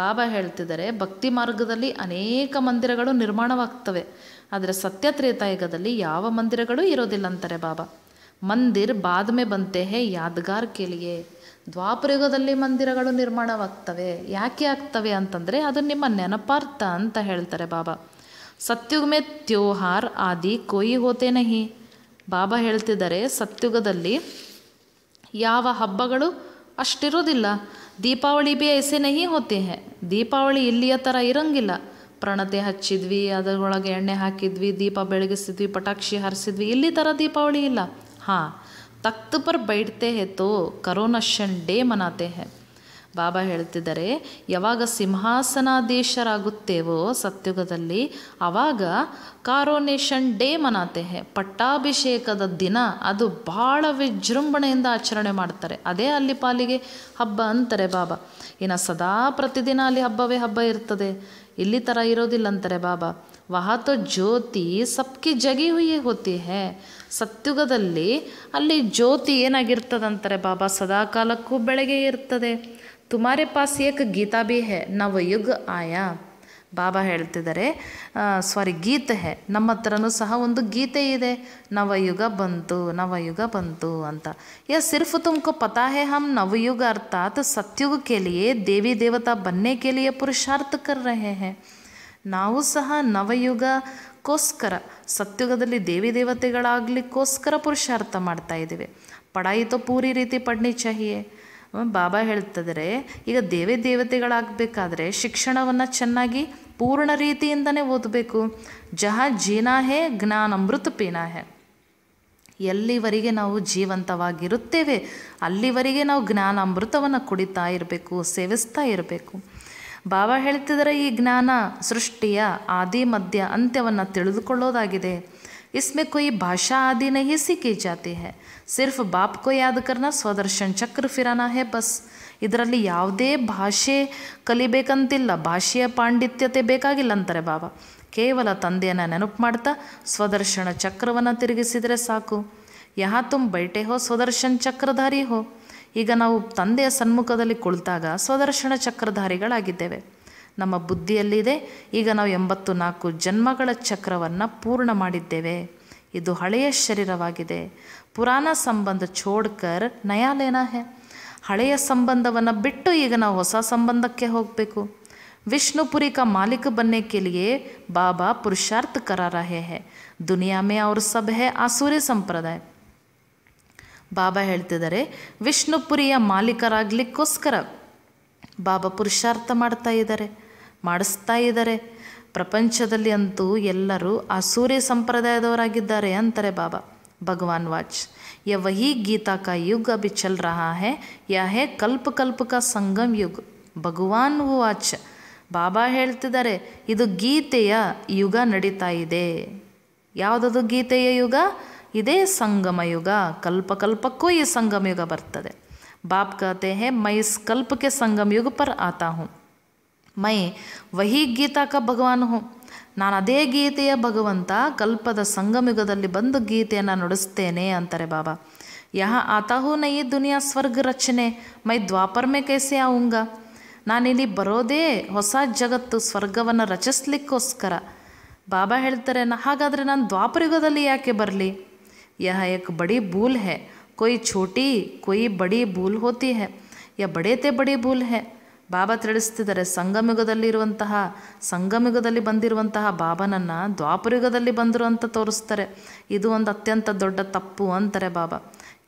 ಬಾಬಾ ಹೇಳ್ತಿದ್ದಾರೆ ಭಕ್ತಿ ಮಾರ್ಗದಲ್ಲಿ ಅನೇಕ ಮಂದಿರಗಳು ನಿರ್ಮಾಣವಾಗ್ತವೆ ಆದರೆ ಸತ್ಯತ್ರೇತಾಯುಗದಲ್ಲಿ ಯಾವ ಮಂದಿರಗಳು ಇರೋದಿಲ್ಲ ಅಂತಾರೆ ಬಾಬಾ ಮಂದಿರ್ ಬಾದ್ಮೆ ಬಂತೆ ಹೇ ಯಾದಗಾರ್ ಕೆಲಿಯೆ ದ್ವಾಪರಯುಗದಲ್ಲಿ ಮಂದಿರಗಳು ನಿರ್ಮಾಣವಾಗ್ತವೆ ಯಾಕೆ ಆಗ್ತವೆ ಅಂತಂದರೆ ಅದು ನಿಮ್ಮ ನೆನಪಾರ್ಥ ಅಂತ ಹೇಳ್ತಾರೆ ಬಾಬಾ ಸತ್ಯುಗಮೆ ತ್ಯೋಹಾರ್ ಆದಿ ಕೊಯಿ ಹೋತೆ ನಹಿ ಬಾಬಾ ಹೇಳ್ತಿದ್ದಾರೆ ಸತ್ಯುಗದಲ್ಲಿ ಯಾವ ಹಬ್ಬಗಳು ಅಷ್ಟಿರೋದಿಲ್ಲ ದೀಪಾವಳಿ ಬಿ ಐಸೆ ನಹಿ ಹೋತೆ ಹೇ ದೀಪಾವಳಿ ಇಲ್ಲಿಯ ಥರ ಇರಂಗಿಲ್ಲ ಪ್ರಣತೆ ಹಚ್ಚಿದ್ವಿ ಅದರೊಳಗೆ ಎಣ್ಣೆ ಹಾಕಿದ್ವಿ ದೀಪ ಬೆಳಗಿಸಿದ್ವಿ ಪಟಾಕ್ಷಿ ಹರಿಸಿದ್ವಿ ಇಲ್ಲಿ ಥರ ದೀಪಾವಳಿ ಇಲ್ಲ हाँ ತಖ್ತ ಪರ್ ಬೈಡ್ತೆ ಹೇತೋ ಕರೋನಶನ್ ಡೇ मनाते हैं ಬಾಬಾ ಹೇಳ್ತಿದ್ದಾರೆ ಯಾವಾಗ ಸಿಂಹಾಸನಾದೇಶರಾಗುತ್ತೇವೋ ಸತ್ಯುಗದಲ್ಲಿ ಆವಾಗ ಕಾರೋನೇಷನ್ ಡೇ ಮನಾತೆ ಹೇ ಪಟ್ಟಾಭಿಷೇಕದ ದಿನ ಅದು ಭಾಳ ವಿಜೃಂಭಣೆಯಿಂದ ಆಚರಣೆ ಮಾಡ್ತಾರೆ ಅದೇ ಅಲ್ಲಿ ಪಾಲಿಗೆ ಹಬ್ಬ ಅಂತಾರೆ ಬಾಬಾ ಇನ್ನು ಸದಾ ಪ್ರತಿದಿನ ಅಲ್ಲಿ ಹಬ್ಬವೇ ಹಬ್ಬ ಇರ್ತದೆ ಇಲ್ಲಿ ಥರ ಇರೋದಿಲ್ಲ ಅಂತಾರೆ ಬಾಬಾ ವಹಾ ತೋ ಜ್ಯೋತಿ ಸಬ್ಕಿ ಜಗಿ ಹುಯಿ ಹೋತಿ ಹೇ ಸತ್ಯುಗದಲ್ಲಿ ಅಲ್ಲಿ ಜ್ಯೋತಿ ಏನಾಗಿರ್ತದಂತಾರೆ ಬಾಬಾ ಸದಾ ಕಾಲಕ್ಕೂ ಬೆಳಗ್ಗೆ ಇರ್ತದೆ ತುಮಾರೆ ಪಾಸ್ ಏಕ ಗೀತಾ ಬಿ ಹೇ ನವಯುಗ್ ಆಯಾ ಬಾಬಾ ಹೇಳ್ತಿದ್ದಾರೆ ಸಾರಿ ಗೀತೆ ಹೇ ನಮ್ಮ ಹತ್ರನೂ ಸಹ ಒಂದು ಗೀತೆ ಇದೆ ನವಯುಗ ಬಂತು ನವಯುಗ ಬಂತು ಅಂತ ಯಾ ಸಿರ್ಫ್ ತುಮಕು ಪತಾ ಹೇ ಹಮ್ ನವಯುಗ ಅರ್ಥಾತ್ ಸತ್ಯುಗ ಕೇಳಿಯೇ ದೇವಿ ದೇವತಾ ಬನ್ನೆ ಕೇಳಿಯೇ ಪುರುಷಾರ್ಥ ಕರ್ ರಹೆ ಹೇ ನಾವು ಸಹ ನವಯುಗಕ್ಕೋಸ್ಕರ ಸತ್ಯುಗದಲ್ಲಿ ದೇವಿ ದೇವತೆಗಳಾಗಲಿಕ್ಕೋಸ್ಕರ ಪುರುಷಾರ್ಥ ಮಾಡ್ತಾ ಇದ್ದೀವಿ ಪಡಾಯಿತೋ ಪೂರಿ ರೀತಿ ಪಡ್ನಿ ಚಹಿಯೇ ಬಾಬಾ ಹೇಳ್ತಿದ್ರೆ ಈಗ ದೇವಿ ದೇವತೆಗಳಾಗಬೇಕಾದ್ರೆ ಶಿಕ್ಷಣವನ್ನು ಚೆನ್ನಾಗಿ ಪೂರ್ಣ ರೀತಿಯಿಂದನೇ ಓದಬೇಕು ಜಹ ಜೀನಾ ಹೇ ಜ್ಞಾನ ಅಮೃತ ಪೀನಾ ಹೇ ಎಲ್ಲಿವರೆಗೆ ನಾವು ಜೀವಂತವಾಗಿರುತ್ತೇವೆ ಅಲ್ಲಿವರೆಗೆ ನಾವು ಜ್ಞಾನ ಅಮೃತವನ್ನು ಕುಡಿತಾ ಇರಬೇಕು ಸೇವಿಸ್ತಾ ಇರಬೇಕು ಬಾಬಾ ಹೇಳ್ತಿದ್ರೆ ಈ ಜ್ಞಾನ ಸೃಷ್ಟಿಯ ಆದಿ ಮಧ್ಯ ಅಂತ್ಯವನ್ನು ತಿಳಿದುಕೊಳ್ಳೋದಾಗಿದೆ ಇಸ್ಮೆ ಕೊಯ್ ಭಾಷಾ ಆದಿ ನೈ ಸಿಕ್ಕಿ जाती है सिर्फ बाप को याद ಸ್ವದರ್ಶನ್ ಚಕ್ರ ಫಿರಾನ ಹೇ ಬಸ್ ಇದರಲ್ಲಿ ಯಾವುದೇ ಭಾಷೆ ಕಲಿಬೇಕಂತಿಲ್ಲ ಭಾಷೆಯ ಪಾಂಡಿತ್ಯತೆ ಬೇಕಾಗಿಲ್ಲ ಅಂತಾರೆ ಬಾಬಾ ಕೇವಲ ತಂದೆಯನ್ನು ನೆನಪು ಮಾಡ್ತಾ ಸ್ವದರ್ಶನ ಚಕ್ರವನ್ನು ತಿರುಗಿಸಿದರೆ ಸಾಕು ಯಹಾ ತುಮ್ ಬೈಟೆ ಹೋ ಸ್ವದರ್ಶನ್ ಚಕ್ರಧಾರಿ ಹೋ ಈಗ ನಾವು ತಂದೆಯ ಸನ್ಮುಖದಲ್ಲಿ ಕುಳಿತಾಗ ಸ್ವದರ್ಶನ ಚಕ್ರಧಾರಿಗಳಾಗಿದ್ದೇವೆ ನಮ್ಮ ಬುದ್ಧಿಯಲ್ಲಿದೆ ಈಗ ನಾವು ಎಂಬತ್ತು ನಾಲ್ಕು ಜನ್ಮಗಳ ಚಕ್ರವನ್ನು ಪೂರ್ಣ ಮಾಡಿದ್ದೇವೆ ಇದು ಹಳೆಯ ಶರೀರವಾಗಿದೆ ಪುರಾಣ ಸಂಬಂಧ ಚೋಡ್ಕರ್ ನಯಾಲೇನ ಹೇ ಹಳೆಯ ಸಂಬಂಧವನ್ನು ಬಿಟ್ಟು ಈಗ ನಾವು ಹೊಸ ಸಂಬಂಧಕ್ಕೆ ಹೋಗಬೇಕು ವಿಷ್ಣುಪುರಿಕ ಮಾಲೀಕ ಮಾಲೀಕ बनने के लिए बाबा पुरुषार्थ करा रहे हैं दुनिया में और सब ಬಾಬಾ ಹೇಳ್ತಿದ್ದಾರೆ ವಿಷ್ಣುಪುರಿಯ ಮಾಲೀಕರಾಗಲಿಕ್ಕೋಸ್ಕರ ಬಾಬಾ ಪುರುಷಾರ್ಥ ಮಾಡ್ತಾ ಇದ್ದಾರೆ ಮಾಡಿಸ್ತಾ ಇದ್ದಾರೆ ಪ್ರಪಂಚದಲ್ಲಿ ಅಂತೂ ಎಲ್ಲರೂ ಆ ಸೂರ್ಯ ಸಂಪ್ರದಾಯದವರಾಗಿದ್ದಾರೆ ಅಂತಾರೆ ಬಾಬಾ ಭಗವಾನ್ ವಾಚ್ ಯ ವಹಿ ಗೀತಾ ಕಾ ಯುಗ ಅಭಿ ಚಲ್ ರಹಾ ಹೇ ಯಾ ಹೇ ಕಲ್ಪ ಕಲ್ಪ ಕ ಸಂಗಮ್ ಯುಗ್ ಭಗವಾನ್ ವಾಚ್ ಬಾಬಾ ಹೇಳ್ತಿದ್ದಾರೆ ಇದು ಗೀತೆಯ ಯುಗ ನಡೀತಾ ಇದೆ ಯಾವುದದು ಗೀತೆಯ ಯುಗ ಇದೇ ಸಂಗಮಯುಗ ಕಲ್ಪಕಲ್ಪಕ್ಕೂ ಈ ಸಂಗಮಯುಗ ಬರ್ತದೆ ಬಾಪ್ ಕಹತೆ ಹೇ ಮೈ ಸ್ಕಲ್ಪಕ್ಕೆ ಸಂಗಮಯುಗ ಯುಗ ಪರ್ युग ಹೂಂ ಮೈ ವಹಿ ಗೀತಾ ಕ ಭಗವಾನ್ ಹೂ ನಾನು ಅದೇ ಗೀತೆಯ ಭಗವಂತ ಕಲ್ಪದ ಸಂಗಮಯುಗದಲ್ಲಿ ಬಂದು ಗೀತೆಯನ್ನು ನುಡಿಸ್ತೇನೆ ಅಂತಾರೆ ಬಾಬಾ ಯಹ ಆತಾಹೂ ನೈ ದುನಿಯಾ ಸ್ವರ್ಗ ರಚನೆ ಮೈ ದ್ವಾಪರ್ಮೆ ಮೇ ಕೈಸೆ ಆವುಂಗ ನಾನಿಲ್ಲಿ ಬರೋದೇ ಹೊಸ ಜಗತ್ತು ಸ್ವರ್ಗವನ್ನು ರಚಿಸ್ಲಿಕ್ಕೋಸ್ಕರ ಬಾಬಾ ಹೇಳ್ತಾರೆ ಹಾಗಾದರೆ ನಾನು ದ್ವಾಪರ ಯುಗದಲ್ಲಿ ಯಾಕೆ ಬರಲಿ यह एक बड़ी भूल है कोई छोटी कोई ಬಡಿ ಭೂಲ್ ಹೋತಿ ಹೆ ಯ ಬಡೇತೆ ಬಡಿ ಭೂಲ್ ಹೆ ಬಾಬಾ ತಿಳಿಸ್ತಿದ್ದಾರೆ ಸಂಗಮಯುಗದಲ್ಲಿರುವಂತಹ ಸಂಗಮಯುಗದಲ್ಲಿ ಬಂದಿರುವಂತಹ ಬಾಬಾನನ್ನು ದ್ವಾಪರಯುಗದಲ್ಲಿ ಬಂದರು ಅಂತ ತೋರಿಸ್ತಾರೆ ಇದು ಒಂದು ಅತ್ಯಂತ ದೊಡ್ಡ ತಪ್ಪು ಅಂತಾರೆ ಬಾಬಾ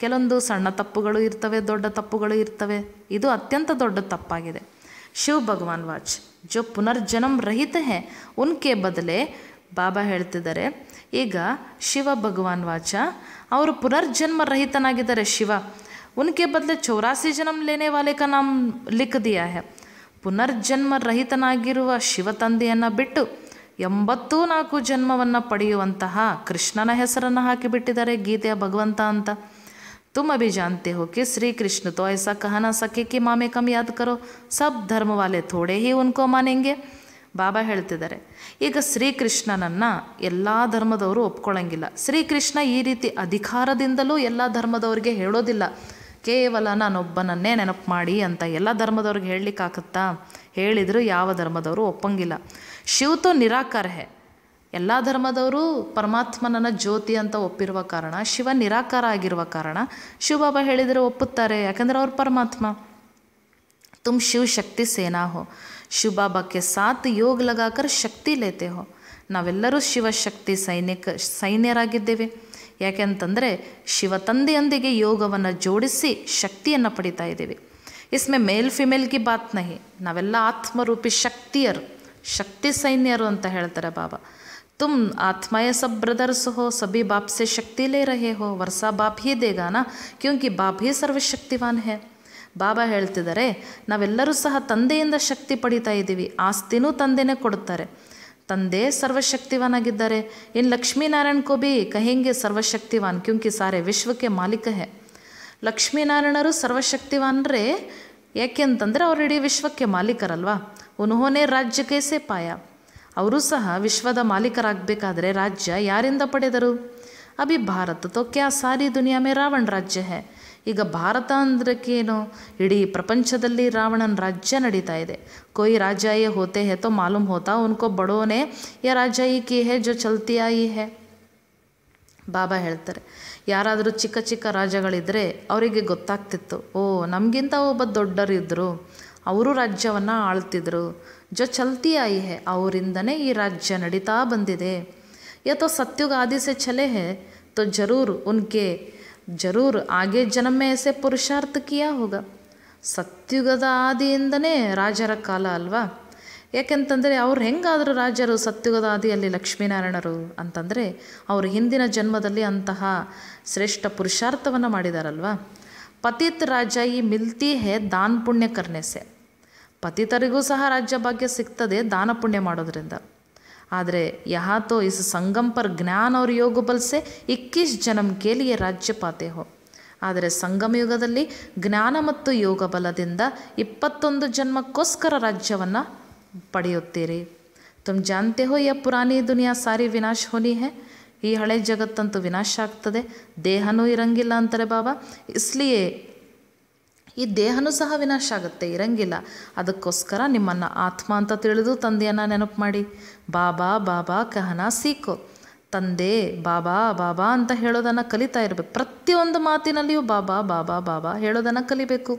ಕೆಲವೊಂದು ಸಣ್ಣ ತಪ್ಪುಗಳು ಇರ್ತವೆ ದೊಡ್ಡ ತಪ್ಪುಗಳು ಇರ್ತವೆ ಇದು ಅತ್ಯಂತ ದೊಡ್ಡ ತಪ್ಪಾಗಿದೆ ಶಿವ ಭಗವಾನ್ ವಾಚ್ ಜೋ ಪುನರ್ಜನ್ಮ ರಹಿತ ಹೇ ಉನ್ಕೆ ಬದಲೆ ಬಾಬಾ ಹೇಳ್ತಿದ್ದಾರೆ ಈಗ ಶಿವ ಭಗವಾನ್ ವಾಚ ಅವರು ಪುನರ್ಜನ್ಮ ರಹಿತನಾಗಿದ್ದಾರೆ ಶಿವ उनके बदले चौरासी जन्म लेने वाले का नाम लिख दिया है ಪುನರ್ಜನ್ಮ ರಹಿತನಾಗಿರುವ ಶಿವತಂದೆಯನ್ನು ಬಿಟ್ಟು ಎಂಬತ್ತೂ ನಾಲ್ಕು ಜನ್ಮವನ್ನು ಪಡೆಯುವಂತಹ ಕೃಷ್ಣನ ಹೆಸರನ್ನು ಹಾಕಿಬಿಟ್ಟಿದ್ದಾರೆ ಗೀತೆಯ ಭಗವಂತ ಅಂತ ತುಮ ಭಿ ಜಾನ್ತೆ ಹೋಗಿ ಶ್ರೀಕೃಷ್ಣ ತೋ ಐಸಾ ಕಹನ ಸಕೆ ಕಿ ಮಾಮೆ ಕಮ್ ಯಾದ್ ಕರೋ ಸಬ್ ಧರ್ಮ ವಾಲೆ ಥೋಡೆ ಹಿ ಉನ್ಕೋ ಮಾನೆಂಗೆ ಬಾಬಾ ಹೇಳ್ತಿದ್ದಾರೆ ಈಗ ಶ್ರೀಕೃಷ್ಣನನ್ನು ಎಲ್ಲ ಧರ್ಮದವರು ಒಪ್ಕೊಳ್ಳೋಂಗಿಲ್ಲ ಶ್ರೀಕೃಷ್ಣ ಈ ರೀತಿ ಅಧಿಕಾರದಿಂದಲೂ ಎಲ್ಲ ಧರ್ಮದವ್ರಿಗೆ ಹೇಳೋದಿಲ್ಲ ಕೇವಲ ನಾನೊಬ್ಬನನ್ನೇ ನೆನಪು ಮಾಡಿ ಅಂತ ಎಲ್ಲ ಧರ್ಮದವ್ರಿಗೆ ಹೇಳಲಿಕ್ಕಾಗತ್ತಾ ಹೇಳಿದರೂ ಯಾವ ಧರ್ಮದವರು ಒಪ್ಪಂಗಿಲ್ಲ ತೋ ನಿರಾಕಾರಹೆ ಎಲ್ಲ ಧರ್ಮದವರು ಪರಮಾತ್ಮನನ್ನ ಜ್ಯೋತಿ ಅಂತ ಒಪ್ಪಿರುವ ಕಾರಣ ಶಿವ ನಿರಾಕಾರ ಆಗಿರುವ ಕಾರಣ ಶಿವಬಾಬಾ ಹೇಳಿದರೆ ಒಪ್ಪುತ್ತಾರೆ ಯಾಕಂದರೆ ಅವ್ರು ಪರಮಾತ್ಮ ತುಮ್ ಶಿವಶಕ್ತಿ ಸೇನಾ ಸೇನಾಹೋ शिवबाबा के साथ योग लगाकर शक्ति लेते हो नावेलू शिवशक्ति सैनिक सैन्यर याके शिवतंदे योग जोड़ी शक्तिया पड़ीता इसमें मेल फीमेल की बात नहीं नावेल आत्मरूपी शक्तियर शक्ति सैन्यर अंतर बाबा तुम आत्माए सब ब्रदर्स हो सभी बाप से शक्ति ले रहे हो वर्षा बाप ही देगा ना क्योंकि बाप ही सर्वशक्तिवान है ಬಾಬಾ ಹೇಳ್ತಿದ್ದಾರೆ ನಾವೆಲ್ಲರೂ ಸಹ ತಂದೆಯಿಂದ ಶಕ್ತಿ ಪಡಿತಾ ಇದ್ದೀವಿ ಆಸ್ತಿನೂ ತಂದೆನೇ ಕೊಡುತ್ತಾರೆ ತಂದೆ ಸರ್ವಶಕ್ತಿವಾನಾಗಿದ್ದಾರೆ ಇನ್ನು ಲಕ್ಷ್ಮೀನಾರಾಯಣ್ ಕೋಬಿ ಕಹೆಂಗೆ ಸರ್ವಶಕ್ತಿವಾನ್ ಕ್ಯೂಂಕಿ ಸಾರೆ ವಿಶ್ವಕ್ಕೆ ಮಾಲೀಕ ಹೇ ಲಕ್ಷ್ಮೀನಾರಾಯಣರು ಸರ್ವಶಕ್ತಿವಾನ್ರೇ ಯಾಕೆಂತಂದರೆ ಅವರು ಇಡೀ ವಿಶ್ವಕ್ಕೆ ಮಾಲೀಕರಲ್ವಾ ಉನ್ಹೋನೆ ರಾಜ್ಯಕ್ಕೆ ಸೇ ಪಾಯ ಅವರು ಸಹ ವಿಶ್ವದ ಮಾಲೀಕರಾಗಬೇಕಾದ್ರೆ ರಾಜ್ಯ ಯಾರಿಂದ ಪಡೆದರು ಅಭಿ ಭಾರತ ತೋ ಆ ಸಾರಿ ದುನಿಯಾ ಮೇ ರಾವಣ ರಾಜ್ಯ ಹೇ ಈಗ ಭಾರತ ಅಂದ್ರಕ್ಕೇನು ಇಡೀ ಪ್ರಪಂಚದಲ್ಲಿ ರಾವಣನ ರಾಜ್ಯ ನಡೀತಾ ಇದೆ ಕೊಯ್ ರಾಜ ಏ ಹೋತೆ ಹೇ ತೋ ಮಾಲೂಮ್ ಹೋತಾ ಉನ್ಕೋ ಬಡೋನೇ ಯಾ ರಾಜ ಈ ಕಿ ಹೇ ಜೊ ಚಲ್ತಿಯಾಯಿ ಈ ಹೇ ಬಾಬಾ ಹೇಳ್ತಾರೆ ಯಾರಾದರೂ ಚಿಕ್ಕ ಚಿಕ್ಕ ರಾಜಗಳಿದ್ದರೆ ಅವರಿಗೆ ಗೊತ್ತಾಗ್ತಿತ್ತು ಓ ನಮಗಿಂತ ಒಬ್ಬ ದೊಡ್ಡರಿದ್ದರು ಅವರು ರಾಜ್ಯವನ್ನು ಆಳ್ತಿದ್ರು ಜೊ ಚಲ್ತಿ ಆಯಿ ಹೇ ಅವರಿಂದನೇ ಈ ರಾಜ್ಯ ನಡೀತಾ ಬಂದಿದೆ ಯಾ ತೋ ಚಲೇ ಹೇ ತೊ ಜರೂರು ಉನ್ಕೆ ಜರೂರ್ ಆಗೇ जन्म में ऐसे पुरुषार्थ किया ಸತ್ಯುಗದ ಆದಿಯಿಂದನೇ ರಾಜರ ಕಾಲ ಅಲ್ವಾ ಯಾಕೆಂತಂದರೆ ಅವ್ರು ಹೆಂಗಾದರೂ ರಾಜರು ಸತ್ಯುಗದ ಆದಿಯಲ್ಲಿ ಲಕ್ಷ್ಮೀನಾರಾಯಣರು ಅಂತಂದರೆ ಅವರು ಹಿಂದಿನ ಜನ್ಮದಲ್ಲಿ ಅಂತಹ ಶ್ರೇಷ್ಠ ಪುರುಷಾರ್ಥವನ್ನು ಮಾಡಿದಾರಲ್ವಾ ಪತಿತ್ ರಾಜ ಈ ಮಿಲ್ತಿ ಹೇ ದಾನ್ ಪುಣ್ಯ ಕರ್ಣೆಸೆ ಪತಿತರಿಗೂ ಸಹ ರಾಜ್ಯ ಭಾಗ್ಯ ಸಿಗ್ತದೆ ದಾನ ಪುಣ್ಯ ಮಾಡೋದ್ರಿಂದ ಆದರೆ ಯಹಾತೋ ಇಸ್ ಸಂಗಂಪರ್ ಜ್ಞಾನ ಅವ್ರ ಯೋಗ ಬಲ್ಸೆ ಇಕ್ಕಿಸ್ ಜನಂ ರಾಜ್ಯ ಪಾತೆ ಹೋ ಆದರೆ ಸಂಗಮ ಯುಗದಲ್ಲಿ ಜ್ಞಾನ ಮತ್ತು ಯೋಗ ಬಲದಿಂದ ಇಪ್ಪತ್ತೊಂದು ಜನ್ಮಕ್ಕೋಸ್ಕರ ರಾಜ್ಯವನ್ನು ಪಡೆಯುತ್ತೀರಿ ತುಮ್ ಜಾನ್ತೆ ಹೋ ಯ ಪುರಾಣಿ ದುನಿಯಾ ಸಾರಿ ವಿನಾಶ ಹೋನಿ ಹೇ ಈ ಹಳೆ ಜಗತ್ತಂತೂ ವಿನಾಶ ಆಗ್ತದೆ ದೇಹನೂ ಇರಂಗಿಲ್ಲ ಅಂತಾರೆ ಬಾಬಾ ಇಸ್ಲಿಯೇ ಈ ದೇಹನೂ ಸಹ ವಿನಾಶ ಆಗುತ್ತೆ ಇರಂಗಿಲ್ಲ ಅದಕ್ಕೋಸ್ಕರ ನಿಮ್ಮನ್ನು ಆತ್ಮ ಅಂತ ತಿಳಿದು ತಂದೆಯನ್ನು ನೆನಪು ಮಾಡಿ ಬಾಬಾ ಬಾಬಾ ಕಹನ ಸೀಕೋ ತಂದೆ ಬಾಬಾ ಬಾಬಾ ಅಂತ ಹೇಳೋದನ್ನು ಕಲಿತಾ ಇರಬೇಕು ಪ್ರತಿಯೊಂದು ಮಾತಿನಲ್ಲಿಯೂ ಬಾಬಾ ಬಾಬಾ ಬಾಬಾ ಹೇಳೋದನ್ನು ಕಲಿಬೇಕು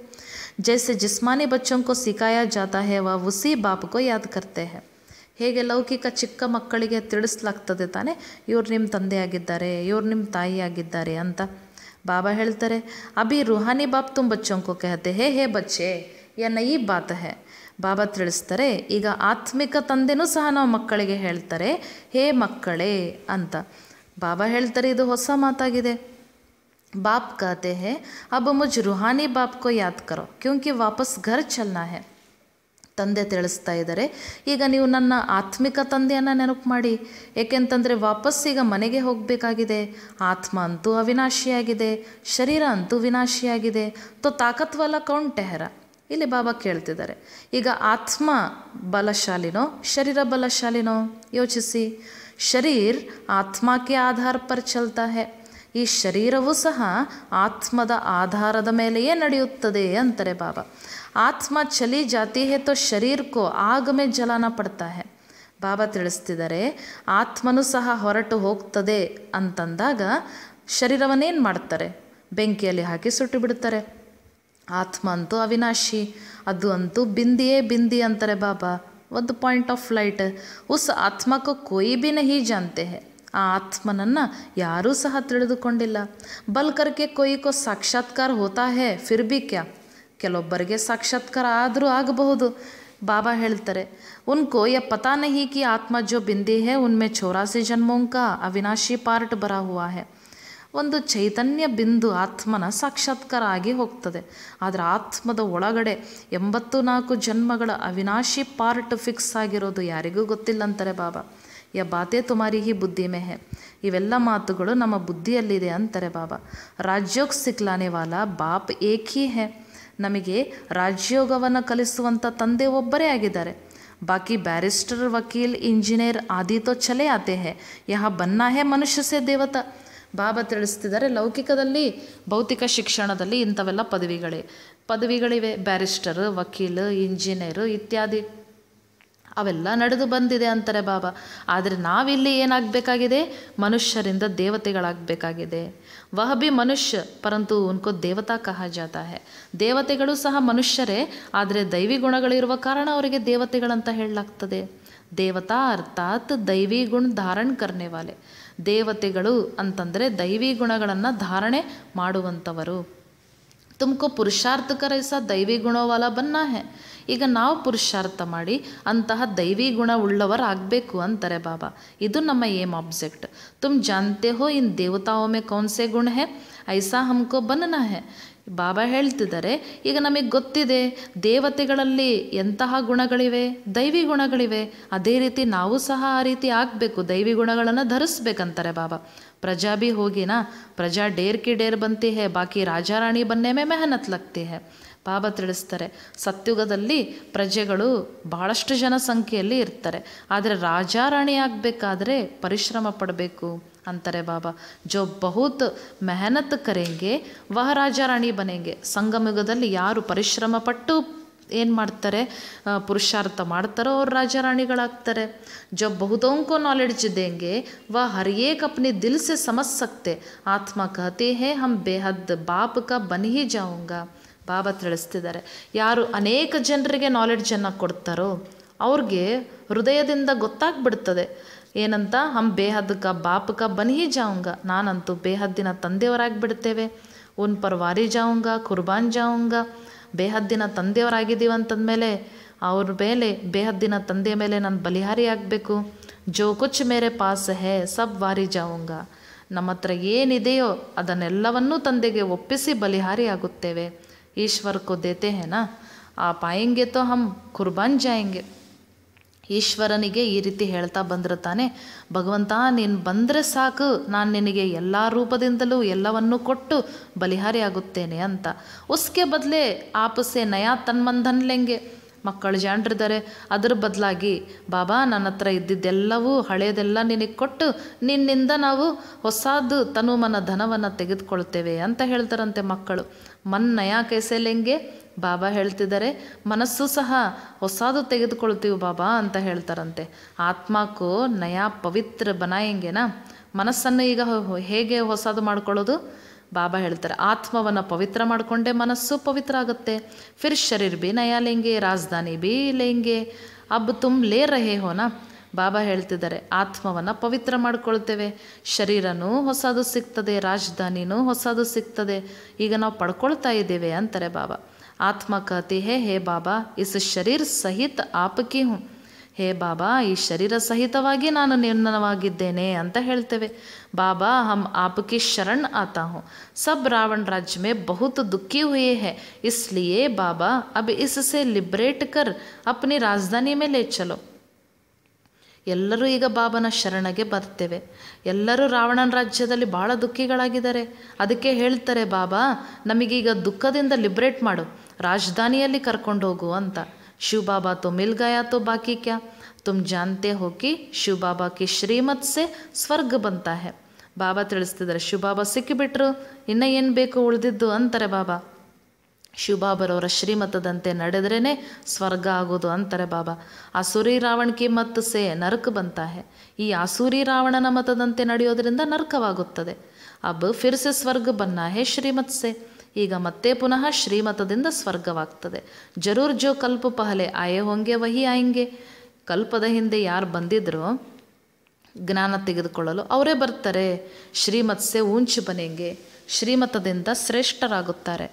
ಜೈಸೆ ಜಿಸ್ಮಾನಿ ಬಚ್ಚಂಕೋ ಸಿಕಾಯ ಜಾತಾ ಹೇ ವ ಉಸಿ ಬಾಪ್ಕೋ ಯಾದ ಕರ್ತೆ ಹೇ ಹೇಗೆ ಲೌಕಿಕ ಚಿಕ್ಕ ಮಕ್ಕಳಿಗೆ ತಿಳಿಸ್ಲಾಗ್ತದೆ ತಾನೇ ಇವ್ರು ನಿಮ್ಮ ತಂದೆ ಆಗಿದ್ದಾರೆ ಇವ್ರು ನಿಮ್ಮ ತಾಯಿ ಆಗಿದ್ದಾರೆ ಅಂತ बाबा ಹೇಳ್ತಾರೆ ಅಬಿ ರುಹಾನಿ ಬಾಪ್ ತುಮ್ ಬಚ್ಚೋಂ ಕೋ ಕಹತೆ ಹೇ ಹೇ ಬಚ್ಚೆ ಯ ನಯಿ ಬಾತ್ ಹೈ ಬಾಬಾ ತೃಷ್ಟಾರೆ ಇಗ ಆತ್ಮಿಕ ತಂದೆನು ಸಹ ನಾವು ಮಕ್ಕಳಿಗೆ ಹೇಳ್ತಾರೆ ಹೇ ಮಕ್ಕಳೆ ಅಂತ ಬಾಬಾ ಹೇಳ್ತಾರೆ ಇದು ಹೊಸ ಮಾತಾಗಿದೆ ಬಾಪ್ ಕಹತೆ ಹೈ ಅಬ್ ಮುಜ್ ರುಹಾನಿ ಬಾಪ್ ಕೋ ಯಾದ ಕರೋ ಕ್ಯೂಂಕಿ ವಾಪಸ್ ಘರ್ ಚಲ್ನಾ ಹೈ ತಂದೆ ತಿಳಿಸ್ತಾ ಇದ್ದಾರೆ ಈಗ ನೀವು ನನ್ನ ಆತ್ಮಿಕ ತಂದೆಯನ್ನು ನೆನಪು ಮಾಡಿ ಏಕೆಂತಂದರೆ ವಾಪಸ್ ಈಗ ಮನೆಗೆ ಹೋಗಬೇಕಾಗಿದೆ ಆತ್ಮ ಅಂತೂ ಅವಿನಾಶಿಯಾಗಿದೆ ಶರೀರ ಅಂತೂ ವಿನಾಶಿಯಾಗಿದೆ ತೋ ತಾಕತ್ವಲ್ಲ ಕೌನ್ ಟೆಹರ ಇಲ್ಲಿ ಬಾಬಾ ಕೇಳ್ತಿದ್ದಾರೆ ಈಗ ಆತ್ಮ ಬಲಶಾಲಿನೋ ಶರೀರ ಬಲಶಾಲಿನೋ ಯೋಚಿಸಿ ಶರೀರ್ ಆತ್ಮಕ್ಕೆ ಆಧಾರ ಪರ್ ಚಲ್ತಾ ಹೇ ಈ ಶರೀರವೂ ಸಹ ಆತ್ಮದ ಆಧಾರದ ಮೇಲೆಯೇ ನಡೆಯುತ್ತದೆ ಅಂತಾರೆ ಬಾಬಾ ಆತ್ಮ ಚಲಿ ಜಾತಿ ಹೇ ಶರೀರಕ್ಕೂ ಶರೀರಕ್ಕೋ ಆಗಮೆ ಜಲನ ಪಡ್ತಾ ಹೇ ಬಾಬಾ ತಿಳಿಸ್ತಿದ್ದಾರೆ ಆತ್ಮನೂ ಸಹ ಹೊರಟು ಹೋಗ್ತದೆ ಅಂತಂದಾಗ ಶರೀರವನ್ನೇನು ಮಾಡ್ತಾರೆ ಬೆಂಕಿಯಲ್ಲಿ ಹಾಕಿ ಸುಟ್ಟು ಬಿಡ್ತಾರೆ ಆತ್ಮ ಅಂತೂ ಅವಿನಾಶಿ ಅದು ಅಂತೂ ಬಿಂದಿಯೇ ಬಿಂದಿ ಅಂತಾರೆ ಬಾಬಾ ಒಂದು ಪಾಯಿಂಟ್ ಆಫ್ ಲೈಟ್ ಉಸ್ ಆತ್ಮಕ್ಕೂ ಕೊಯ್ ಬಿ ನಹಿ ಆ ಆತ್ಮನನ್ನು ಯಾರೂ ಸಹ ತಿಳಿದುಕೊಂಡಿಲ್ಲ ಬಲ್ಕರ್ಗೆ ಕೊಯ್ಕೋ ಸಾಕ್ಷಾತ್ಕಾರ ಹೋತಾ ಹೇ ಫಿರ್ಬಿ ಕ್ಯಾ ಕೆಲವೊಬ್ಬರಿಗೆ ಸಾಕ್ಷಾತ್ಕಾರ ಆದರೂ ಆಗಬಹುದು ಬಾಬಾ ಹೇಳ್ತಾರೆ ಉನ್ಕೋ ಯ ಪತಾ ನಹಿ ಆತ್ಮ ಜೋ ಬಿಂದಿ ಹೇ ಉನ್ಮೆ ಚೌರಾಸಿ ಜನ್ಮೋಂಕ ಅವಿನಾಶಿ ಪಾರ್ಟ್ ಬರ ಹುವ ಹೇ ಒಂದು ಚೈತನ್ಯ ಬಿಂದು ಆತ್ಮನ ಸಾಕ್ಷಾತ್ಕಾರ ಆಗಿ ಹೋಗ್ತದೆ ಆದರೆ ಆತ್ಮದ ಒಳಗಡೆ ಎಂಬತ್ತು ನಾಲ್ಕು ಜನ್ಮಗಳ ಅವಿನಾಶಿ ಪಾರ್ಟ್ ಫಿಕ್ಸ್ ಆಗಿರೋದು ಯಾರಿಗೂ ಗೊತ್ತಿಲ್ಲ ಅಂತಾರೆ ಬಾಬಾ ಯ ಬಾತೆ ತುಮಾರಿ ಹಿ ಬುದ್ಧಿ ಮೇ ಹೇ ಇವೆಲ್ಲ ಮಾತುಗಳು ನಮ್ಮ ಬುದ್ಧಿಯಲ್ಲಿದೆ ಅಂತಾರೆ ಬಾಬಾ ರಾಜ್ಯೋಗ ಸಿಕ್ಲಾನೆ ವಾಲ ಬಾಪ್ ಏಕಿ ಹೆ ನಮಗೆ ರಾಜ್ಯೋಗವನ್ನು ಕಲಿಸುವಂಥ ತಂದೆ ಒಬ್ಬರೇ ಆಗಿದ್ದಾರೆ ಬಾಕಿ ಬ್ಯಾರಿಸ್ಟರ್ ವಕೀಲ್ ಇಂಜಿನಿಯರ್ ಆದಿತೋ ತೋ चले आते हैं ಯಹ ಬನ್ನಾ ಹೇ ಮನುಷ್ಯಸೆ ದೇವತ ಬಾಬಾ ತಿಳಿಸ್ತಿದ್ದಾರೆ ಲೌಕಿಕದಲ್ಲಿ ಭೌತಿಕ ಶಿಕ್ಷಣದಲ್ಲಿ ಇಂಥವೆಲ್ಲ ಪದವಿಗಳೇ ಪದವಿಗಳಿವೆ ಬ್ಯಾರಿಸ್ಟರ್ ವಕೀಲ್ ಇಂಜಿನಿಯರು ಇತ್ಯಾದಿ ಅವೆಲ್ಲ ನಡೆದು ಬಂದಿದೆ ಅಂತಾರೆ ಬಾಬಾ ಆದರೆ ನಾವಿಲ್ಲಿ ಏನಾಗಬೇಕಾಗಿದೆ ಮನುಷ್ಯರಿಂದ ದೇವತೆಗಳಾಗಬೇಕಾಗಿದೆ ವಹ ಬಿ ಮನುಷ್ಯ ಪರಂತು ಉನ್ಕೋ ದೇವತಾ ಕಹ ಜಾತಾ ಹೇ ದೇವತೆಗಳು ಸಹ ಮನುಷ್ಯರೇ ಆದರೆ ದೈವಿ ಗುಣಗಳಿರುವ ಕಾರಣ ಅವರಿಗೆ ದೇವತೆಗಳಂತ ಹೇಳಲಾಗ್ತದೆ ದೇವತಾ ಅರ್ಥಾತ್ ದೈವಿ ಗುಣ ಧಾರಣ್ ವಾಲೆ ದೇವತೆಗಳು ಅಂತಂದರೆ ದೈವಿ ಗುಣಗಳನ್ನು ಧಾರಣೆ ಮಾಡುವಂಥವರು ತುಮ್ಕೋ ಪುರುಷಾರ್ಥಕರ ಸಹ ದೈವಿ ಗುಣವಾಲ ಬನ್ನ ಹೇ ಈಗ ನಾವು ಪುರುಷಾರ್ಥ ಮಾಡಿ ಅಂತಹ ದೈವಿ ಗುಣ ಉಳ್ಳವರಾಗಬೇಕು ಅಂತಾರೆ ಬಾಬಾ ಇದು ನಮ್ಮ ಏಮ್ ಆಬ್ಜೆಕ್ಟ್ ತುಮ್ ಜಾನ್ತೆ ಹೋ ಇನ್ ದೇವತಾವೊಮ್ಮೆ ಕೌನ್ಸೆ ಗುಣ ಹೇ ಐಸಾ ಹಮ್ಕೋ ಬನ್ನ ಹೇ ಬಾಬಾ ಹೇಳ್ತಿದ್ದಾರೆ ಈಗ ನಮಗೆ ಗೊತ್ತಿದೆ ದೇವತೆಗಳಲ್ಲಿ ಎಂತಹ ಗುಣಗಳಿವೆ ದೈವಿ ಗುಣಗಳಿವೆ ಅದೇ ರೀತಿ ನಾವು ಸಹ ಆ ರೀತಿ ಆಗಬೇಕು ದೈವಿ ಗುಣಗಳನ್ನು ಧರಿಸ್ಬೇಕಂತಾರೆ ಬಾಬಾ ಪ್ರಜಾ ಭೀ ಹೋಗಿ ನಾ ಪ್ರಜಾ ಡೇರ್ ಕಿ ಡೇರ್ ಬಂತಿ ಹೇ ಬಾಕಿ ರಾಜಾರಾಣಿ ಬನ್ನೇ ಮೇ ಮೆಹನತ್ ಲಗ್ತಿ ಹೇ ಪಾಪ ತಿಳಿಸ್ತಾರೆ ಸತ್ಯುಗದಲ್ಲಿ ಪ್ರಜೆಗಳು ಭಾಳಷ್ಟು ಜನಸಂಖ್ಯೆಯಲ್ಲಿ ಇರ್ತಾರೆ ಆದರೆ ರಾಜಾರಾಣಿ ಆಗಬೇಕಾದ್ರೆ ಪರಿಶ್ರಮ ಪಡಬೇಕು ಅಂತಾರೆ ಬಾಬಾ ಜೋ ಬಹುತ್ ಮೆಹನತ್ ಕರೆಂಗೆ ವಹ ರಾಜಾರಾಣಿ ಬನೆಂಗೆ ಸಂಗಮಯುಗದಲ್ಲಿ ಯಾರು ಪರಿಶ್ರಮ ಪಟ್ಟು ಏನು ಮಾಡ್ತಾರೆ ಪುರುಷಾರ್ಥ ಮಾಡ್ತಾರೋ ಅವ್ರು ರಾಜಾರಾಣಿಗಳಾಗ್ತಾರೆ ಜಬ್ ಬಹುತೋಂಕೋ ನಾಲೆಡ್ಜ್ ದೇಂಗೆ ವ ಹರ್ ಏಕ್ ಅಪ್ನೆ ದಿಲ್ ಸೆ ಆತ್ಮ ಕಹತೆ ಹೇ ಹಮ್ ಬೇಹದ್ ಬಾಪ್ ಕ ಬನಿಹಿ ಜಾವುಂಗ ಬಾಬಾ ತಿಳಿಸ್ತಿದ್ದಾರೆ ಯಾರು ಅನೇಕ ಜನರಿಗೆ ನಾಲೆಡ್ಜನ್ನು ಕೊಡ್ತಾರೋ ಅವ್ರಿಗೆ ಹೃದಯದಿಂದ ಗೊತ್ತಾಗ್ಬಿಡ್ತದೆ ಏನಂತ ಹಮ್ ಬೇಹದ್ಕ ಕ ಬಾಪ್ ಕ ನಾನಂತೂ ಬೇಹದ್ದಿನ ತಂದೆಯವರಾಗಿಬಿಡ್ತೇವೆ ಉನ್ ಪರ್ ಜಾವುಂಗ ಕುರ್ಬಾನ್ ಜಾವುಂಗ ಬೇಹದಿನ ತಂದೆಯರಾಗಿದೀವು ಅಂತ ಅಂದಮೇಲೆ ಅವರ ಮೇಲೆ ಬೇಹದಿನ ತಂದೆ ಮೇಲೆ ನಾನು ಬಲಿಹಾರಿ ಆಗಬೇಕು ಜೋ ಕೊಚ್ಚು میرے پاس ہے سب واری جاؤں گا ನಮ್ಮತ್ರ ಏನಿದೆಯೋ ಅದನ್ನೆಲ್ಲವನ್ನೂ ತಂದೆಗೆ ಒಪ್ಪಿಸಿ ಬಲಿಹಾರಿ ಆಗುತ್ತೇವೆ ಈಶ್ವರ ಕೊ දෙತೆ ہیں ನಾ ਆ ป आएंगे तो हम कुर्बान जाएंगे ಈಶ್ವರನಿಗೆ ಈ ರೀತಿ ಹೇಳ್ತಾ ಬಂದಿರುತ್ತಾನೆ ಭಗವಂತ ನೀನು ಬಂದರೆ ಸಾಕು ನಾನು ನಿನಗೆ ಎಲ್ಲ ರೂಪದಿಂದಲೂ ಎಲ್ಲವನ್ನೂ ಕೊಟ್ಟು ಬಲಿಹಾರಿ ಆಗುತ್ತೇನೆ ಅಂತ ಉಸ್ಕೆ ಬದಲೇ ಆಪಸೆ ನಯಾ ಲೆಂಗೆ ಮಕ್ಕಳು ಜಾಂಡ್ರಿದ್ದಾರೆ ಅದ್ರ ಬದಲಾಗಿ ಬಾಬಾ ನನ್ನ ಹತ್ರ ಇದ್ದಿದ್ದೆಲ್ಲವೂ ಹಳೆಯದೆಲ್ಲ ನಿನಗೆ ಕೊಟ್ಟು ನಿನ್ನಿಂದ ನಾವು ಹೊಸದು ತನುಮನ ಧನವನ್ನು ತೆಗೆದುಕೊಳ್ತೇವೆ ಅಂತ ಹೇಳ್ತಾರಂತೆ ಮಕ್ಕಳು ಮನ್ ನಯಾ ಕೈಸೆಲೆಂಗೆ ಬಾಬಾ ಹೇಳ್ತಿದ್ದಾರೆ ಮನಸ್ಸು ಸಹ ಹೊಸದು ತೆಗೆದುಕೊಳ್ತೀವಿ ಬಾಬಾ ಅಂತ ಹೇಳ್ತಾರಂತೆ ಆತ್ಮಕ್ಕೂ ನಯಾ ಪವಿತ್ರ ಬನಾಯಂಗೆನಾ ಮನಸ್ಸನ್ನು ಈಗ ಹೇಗೆ ಹೊಸದು ಮಾಡ್ಕೊಳ್ಳೋದು ಬಾಬಾ ಹೇಳ್ತಾರೆ ಆತ್ಮವನ್ನು ಪವಿತ್ರ ಮಾಡಿಕೊಂಡೆ ಮನಸ್ಸು ಪವಿತ್ರ ಆಗುತ್ತೆ ಫಿರ್ ಶರೀರ್ ಬಿ ನಯಾ ಲೇಂಗೆ ರಾಜಧಾನಿ ಬಿ ಲೇಂಗೆ ಅಬ್ ತುಮ್ ಲೇ ರಹೇ ಹೋನಾ ಬಾಬಾ ಹೇಳ್ತಿದ್ದಾರೆ ಆತ್ಮವನ್ನು ಪವಿತ್ರ ಮಾಡ್ಕೊಳ್ತೇವೆ ಶರೀರನೂ ಹೊಸದು ಸಿಗ್ತದೆ ರಾಜಧಾನಿನೂ ಹೊಸದು ಸಿಗ್ತದೆ ಈಗ ನಾವು ಪಡ್ಕೊಳ್ತಾ ಇದ್ದೇವೆ ಅಂತಾರೆ ಬಾಬಾ आत्मा कहती है हे ಬಾಬಾ ಇಸ್ ಶರೀರ್ ಸಹಿತ ಆಪಕಿ ಹ್ಞೂ ಹೇ ಬಾಬಾ ಈ ಶರೀರ ಸಹಿತವಾಗಿ ನಾನು ನಿರ್ಣನವಾಗಿದ್ದೇನೆ ಅಂತ ಹೇಳ್ತೇವೆ ಬಾಬಾ ಹಮ್ ಆಪಕಿ ಶರಣ್ ಆತಾ ಹೂ ಸಬ್ ರಾವಣ ರಾಜ್ಯ ಮೇ ಬಹುತ ದುಃಖಿ ಹುಯೇ ಹೇ ಇಸ್ಲಿಯೇ ಬಾಬಾ ಅಬ್ ಇಸ್ಸೆ ಲಿಬ್ರೇಟ್ ಕರ್ ಅಪ್ನಿ ರಾಜಧಾನಿ ಮೇಲೆ ಚಲೋ ಎಲ್ಲರೂ ಈಗ ಬಾಬನ ಶರಣಗೆ ಬರ್ತೇವೆ ಎಲ್ಲರೂ ರಾವಣನ ರಾಜ್ಯದಲ್ಲಿ ಭಾಳ ದುಃಖಿಗಳಾಗಿದ್ದಾರೆ ಅದಕ್ಕೆ ಹೇಳ್ತಾರೆ ಬಾಬಾ ನಮಗೀಗ ದುಃಖದಿಂದ ಲಿಬ್ರೇಟ್ ಮಾಡು ರಾಜಧಾನಿಯಲ್ಲಿ ಕರ್ಕೊಂಡು ಹೋಗು ಅಂತ ಶಿವ ಬಾಬಾ ತೋ ಮಿಲ್ ಗಯಾ ತೋ ಬಾಕಿ ಕ್ಯಾ ತುಮ್ ಜಾನ್ತೆ ಹೋಗಿ ಶಿವ ಬಾಬಾ ಕಿ ಶ್ರೀಮತ್ ಸೆ ಸ್ವರ್ಗ ಬಂತ ಹೆ ಬಾಬಾ ತಿಳಿಸ್ತಿದ್ದಾರೆ ಶಿವ ಬಾಬಾ ಸಿಕ್ಕಿಬಿಟ್ರು ಇನ್ನ ಏನು ಬೇಕು ಉಳಿದಿದ್ದು ಅಂತಾರೆ ಬಾಬಾ ಶಿವಬಾಬರವರ ಶ್ರೀಮತದಂತೆ ನಡೆದ್ರೇನೆ ಸ್ವರ್ಗ ಆಗೋದು ಅಂತಾರೆ ಬಾಬಾ ಆಸೂರಿ ರಾವಣಕ್ಕೆ ಮತ್ತು ಸೇ ನರಕ ಬಂತ ಹೆ ಈ ಆಸೂರಿ ರಾವಣನ ಮತದಂತೆ ನಡೆಯೋದ್ರಿಂದ ನರಕವಾಗುತ್ತದೆ ಅಬ್ ಫಿರ್ಸೆ ಸ್ವರ್ಗ ಬನ್ನ ಹೇ ಶ್ರೀಮತ್ ಸೆ ಈಗ ಮತ್ತೆ ಪುನಃ ಶ್ರೀಮತದಿಂದ ಸ್ವರ್ಗವಾಗ್ತದೆ ಜರೂರ್ ಜೋ ಕಲ್ಪ ಪಹಲೆ ಆಯೇ ಹೊಂಗೆ ವಹಿ ಆಯಂಗೆ ಕಲ್ಪದ ಹಿಂದೆ ಯಾರು ಬಂದಿದ್ರು ಜ್ಞಾನ ತೆಗೆದುಕೊಳ್ಳಲು ಅವರೇ ಬರ್ತಾರೆ ಶ್ರೀಮತ್ಸೆ ಉಂಚು ಬನೆಂಗೆ ಶ್ರೀಮತದಿಂದ ಶ್ರೇಷ್ಠರಾಗುತ್ತಾರೆ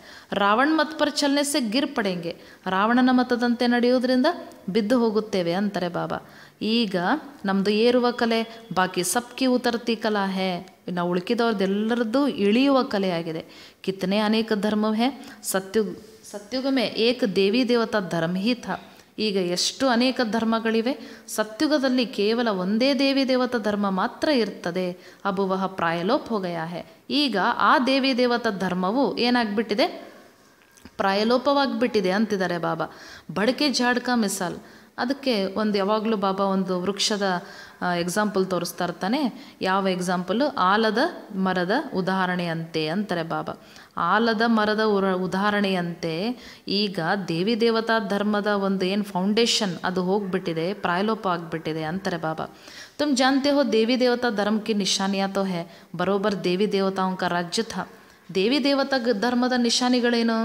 ರಾವಣ ಮತ ಚಲನೆ ಸೆ ಗಿರ್ ಪಡೆಂಗೆ ರಾವಣನ ಮತದಂತೆ ನಡೆಯುವುದರಿಂದ ಬಿದ್ದು ಹೋಗುತ್ತೇವೆ ಅಂತಾರೆ ಬಾಬಾ ಈಗ ನಮ್ಮದು ಏರುವ ಕಲೆ ಬಾಕಿ ಸಬ್ಕಿ ಉತರ್ತಿ ಕಲಾ ಹೇ ನಾವು ಉಳುಕಿದವ್ರದ್ದೆಲ್ಲರದ್ದು ಇಳಿಯುವ ಕಲೆಯಾಗಿದೆ ಕಿತ್ತನೆ ಅನೇಕ ಧರ್ಮವೇ ಸತ್ಯು ಸತ್ಯುಗಮೇ ಏಕ ದೇವಿ ದೇವತಾ ಧರ್ಮ ಹಿ ಈಗ ಎಷ್ಟು ಅನೇಕ ಧರ್ಮಗಳಿವೆ ಸತ್ಯುಗದಲ್ಲಿ ಕೇವಲ ಒಂದೇ ದೇವಿ ದೇವತಾ ಧರ್ಮ ಮಾತ್ರ ಇರ್ತದೆ ಅಬುವಹ ಪ್ರಾಯಲೋಪ್ ಹೇ ಈಗ ಆ ದೇವಿ ದೇವತಾ ಧರ್ಮವು ಏನಾಗ್ಬಿಟ್ಟಿದೆ ಪ್ರಾಯಲೋಪವಾಗಿಬಿಟ್ಟಿದೆ ಅಂತಿದ್ದಾರೆ ಬಾಬಾ ಬಡಕೆ ಜಾಡ್ಕ ಮಿಸಾಲ್ ಅದಕ್ಕೆ ಒಂದು ಯಾವಾಗಲೂ ಬಾಬಾ ಒಂದು ವೃಕ್ಷದ ಎಕ್ಸಾಂಪಲ್ ತೋರಿಸ್ತಾ ಇರ್ತಾನೆ ಯಾವ ಎಕ್ಸಾಂಪಲು ಆಲದ ಮರದ ಉದಾಹರಣೆಯಂತೆ ಅಂತಾರೆ ಬಾಬಾ ಆಲದ ಮರದ ಉರ ಉದಾಹರಣೆಯಂತೆ ಈಗ ದೇವಿ ದೇವತಾ ಧರ್ಮದ ಒಂದು ಏನು ಫೌಂಡೇಶನ್ ಅದು ಹೋಗ್ಬಿಟ್ಟಿದೆ ಪ್ರಾಯಲೋಪ ಆಗಿಬಿಟ್ಟಿದೆ ಅಂತಾರೆ ಬಾಬಾ ತುಮ್ ಜಾನ್ತೆ ಹೋ ದೇವಿ ದೇವತಾ ಧರ್ಮಕ್ಕೆ ನಿಶಾನಿಯಾ ಹೇ ಬರೋಬರ್ ದೇವಿ ಕ ರಾಜ್ಯ ದೇವಿ ದೇವತಾ ಧರ್ಮದ ನಿಶಾನಿಗಳೇನು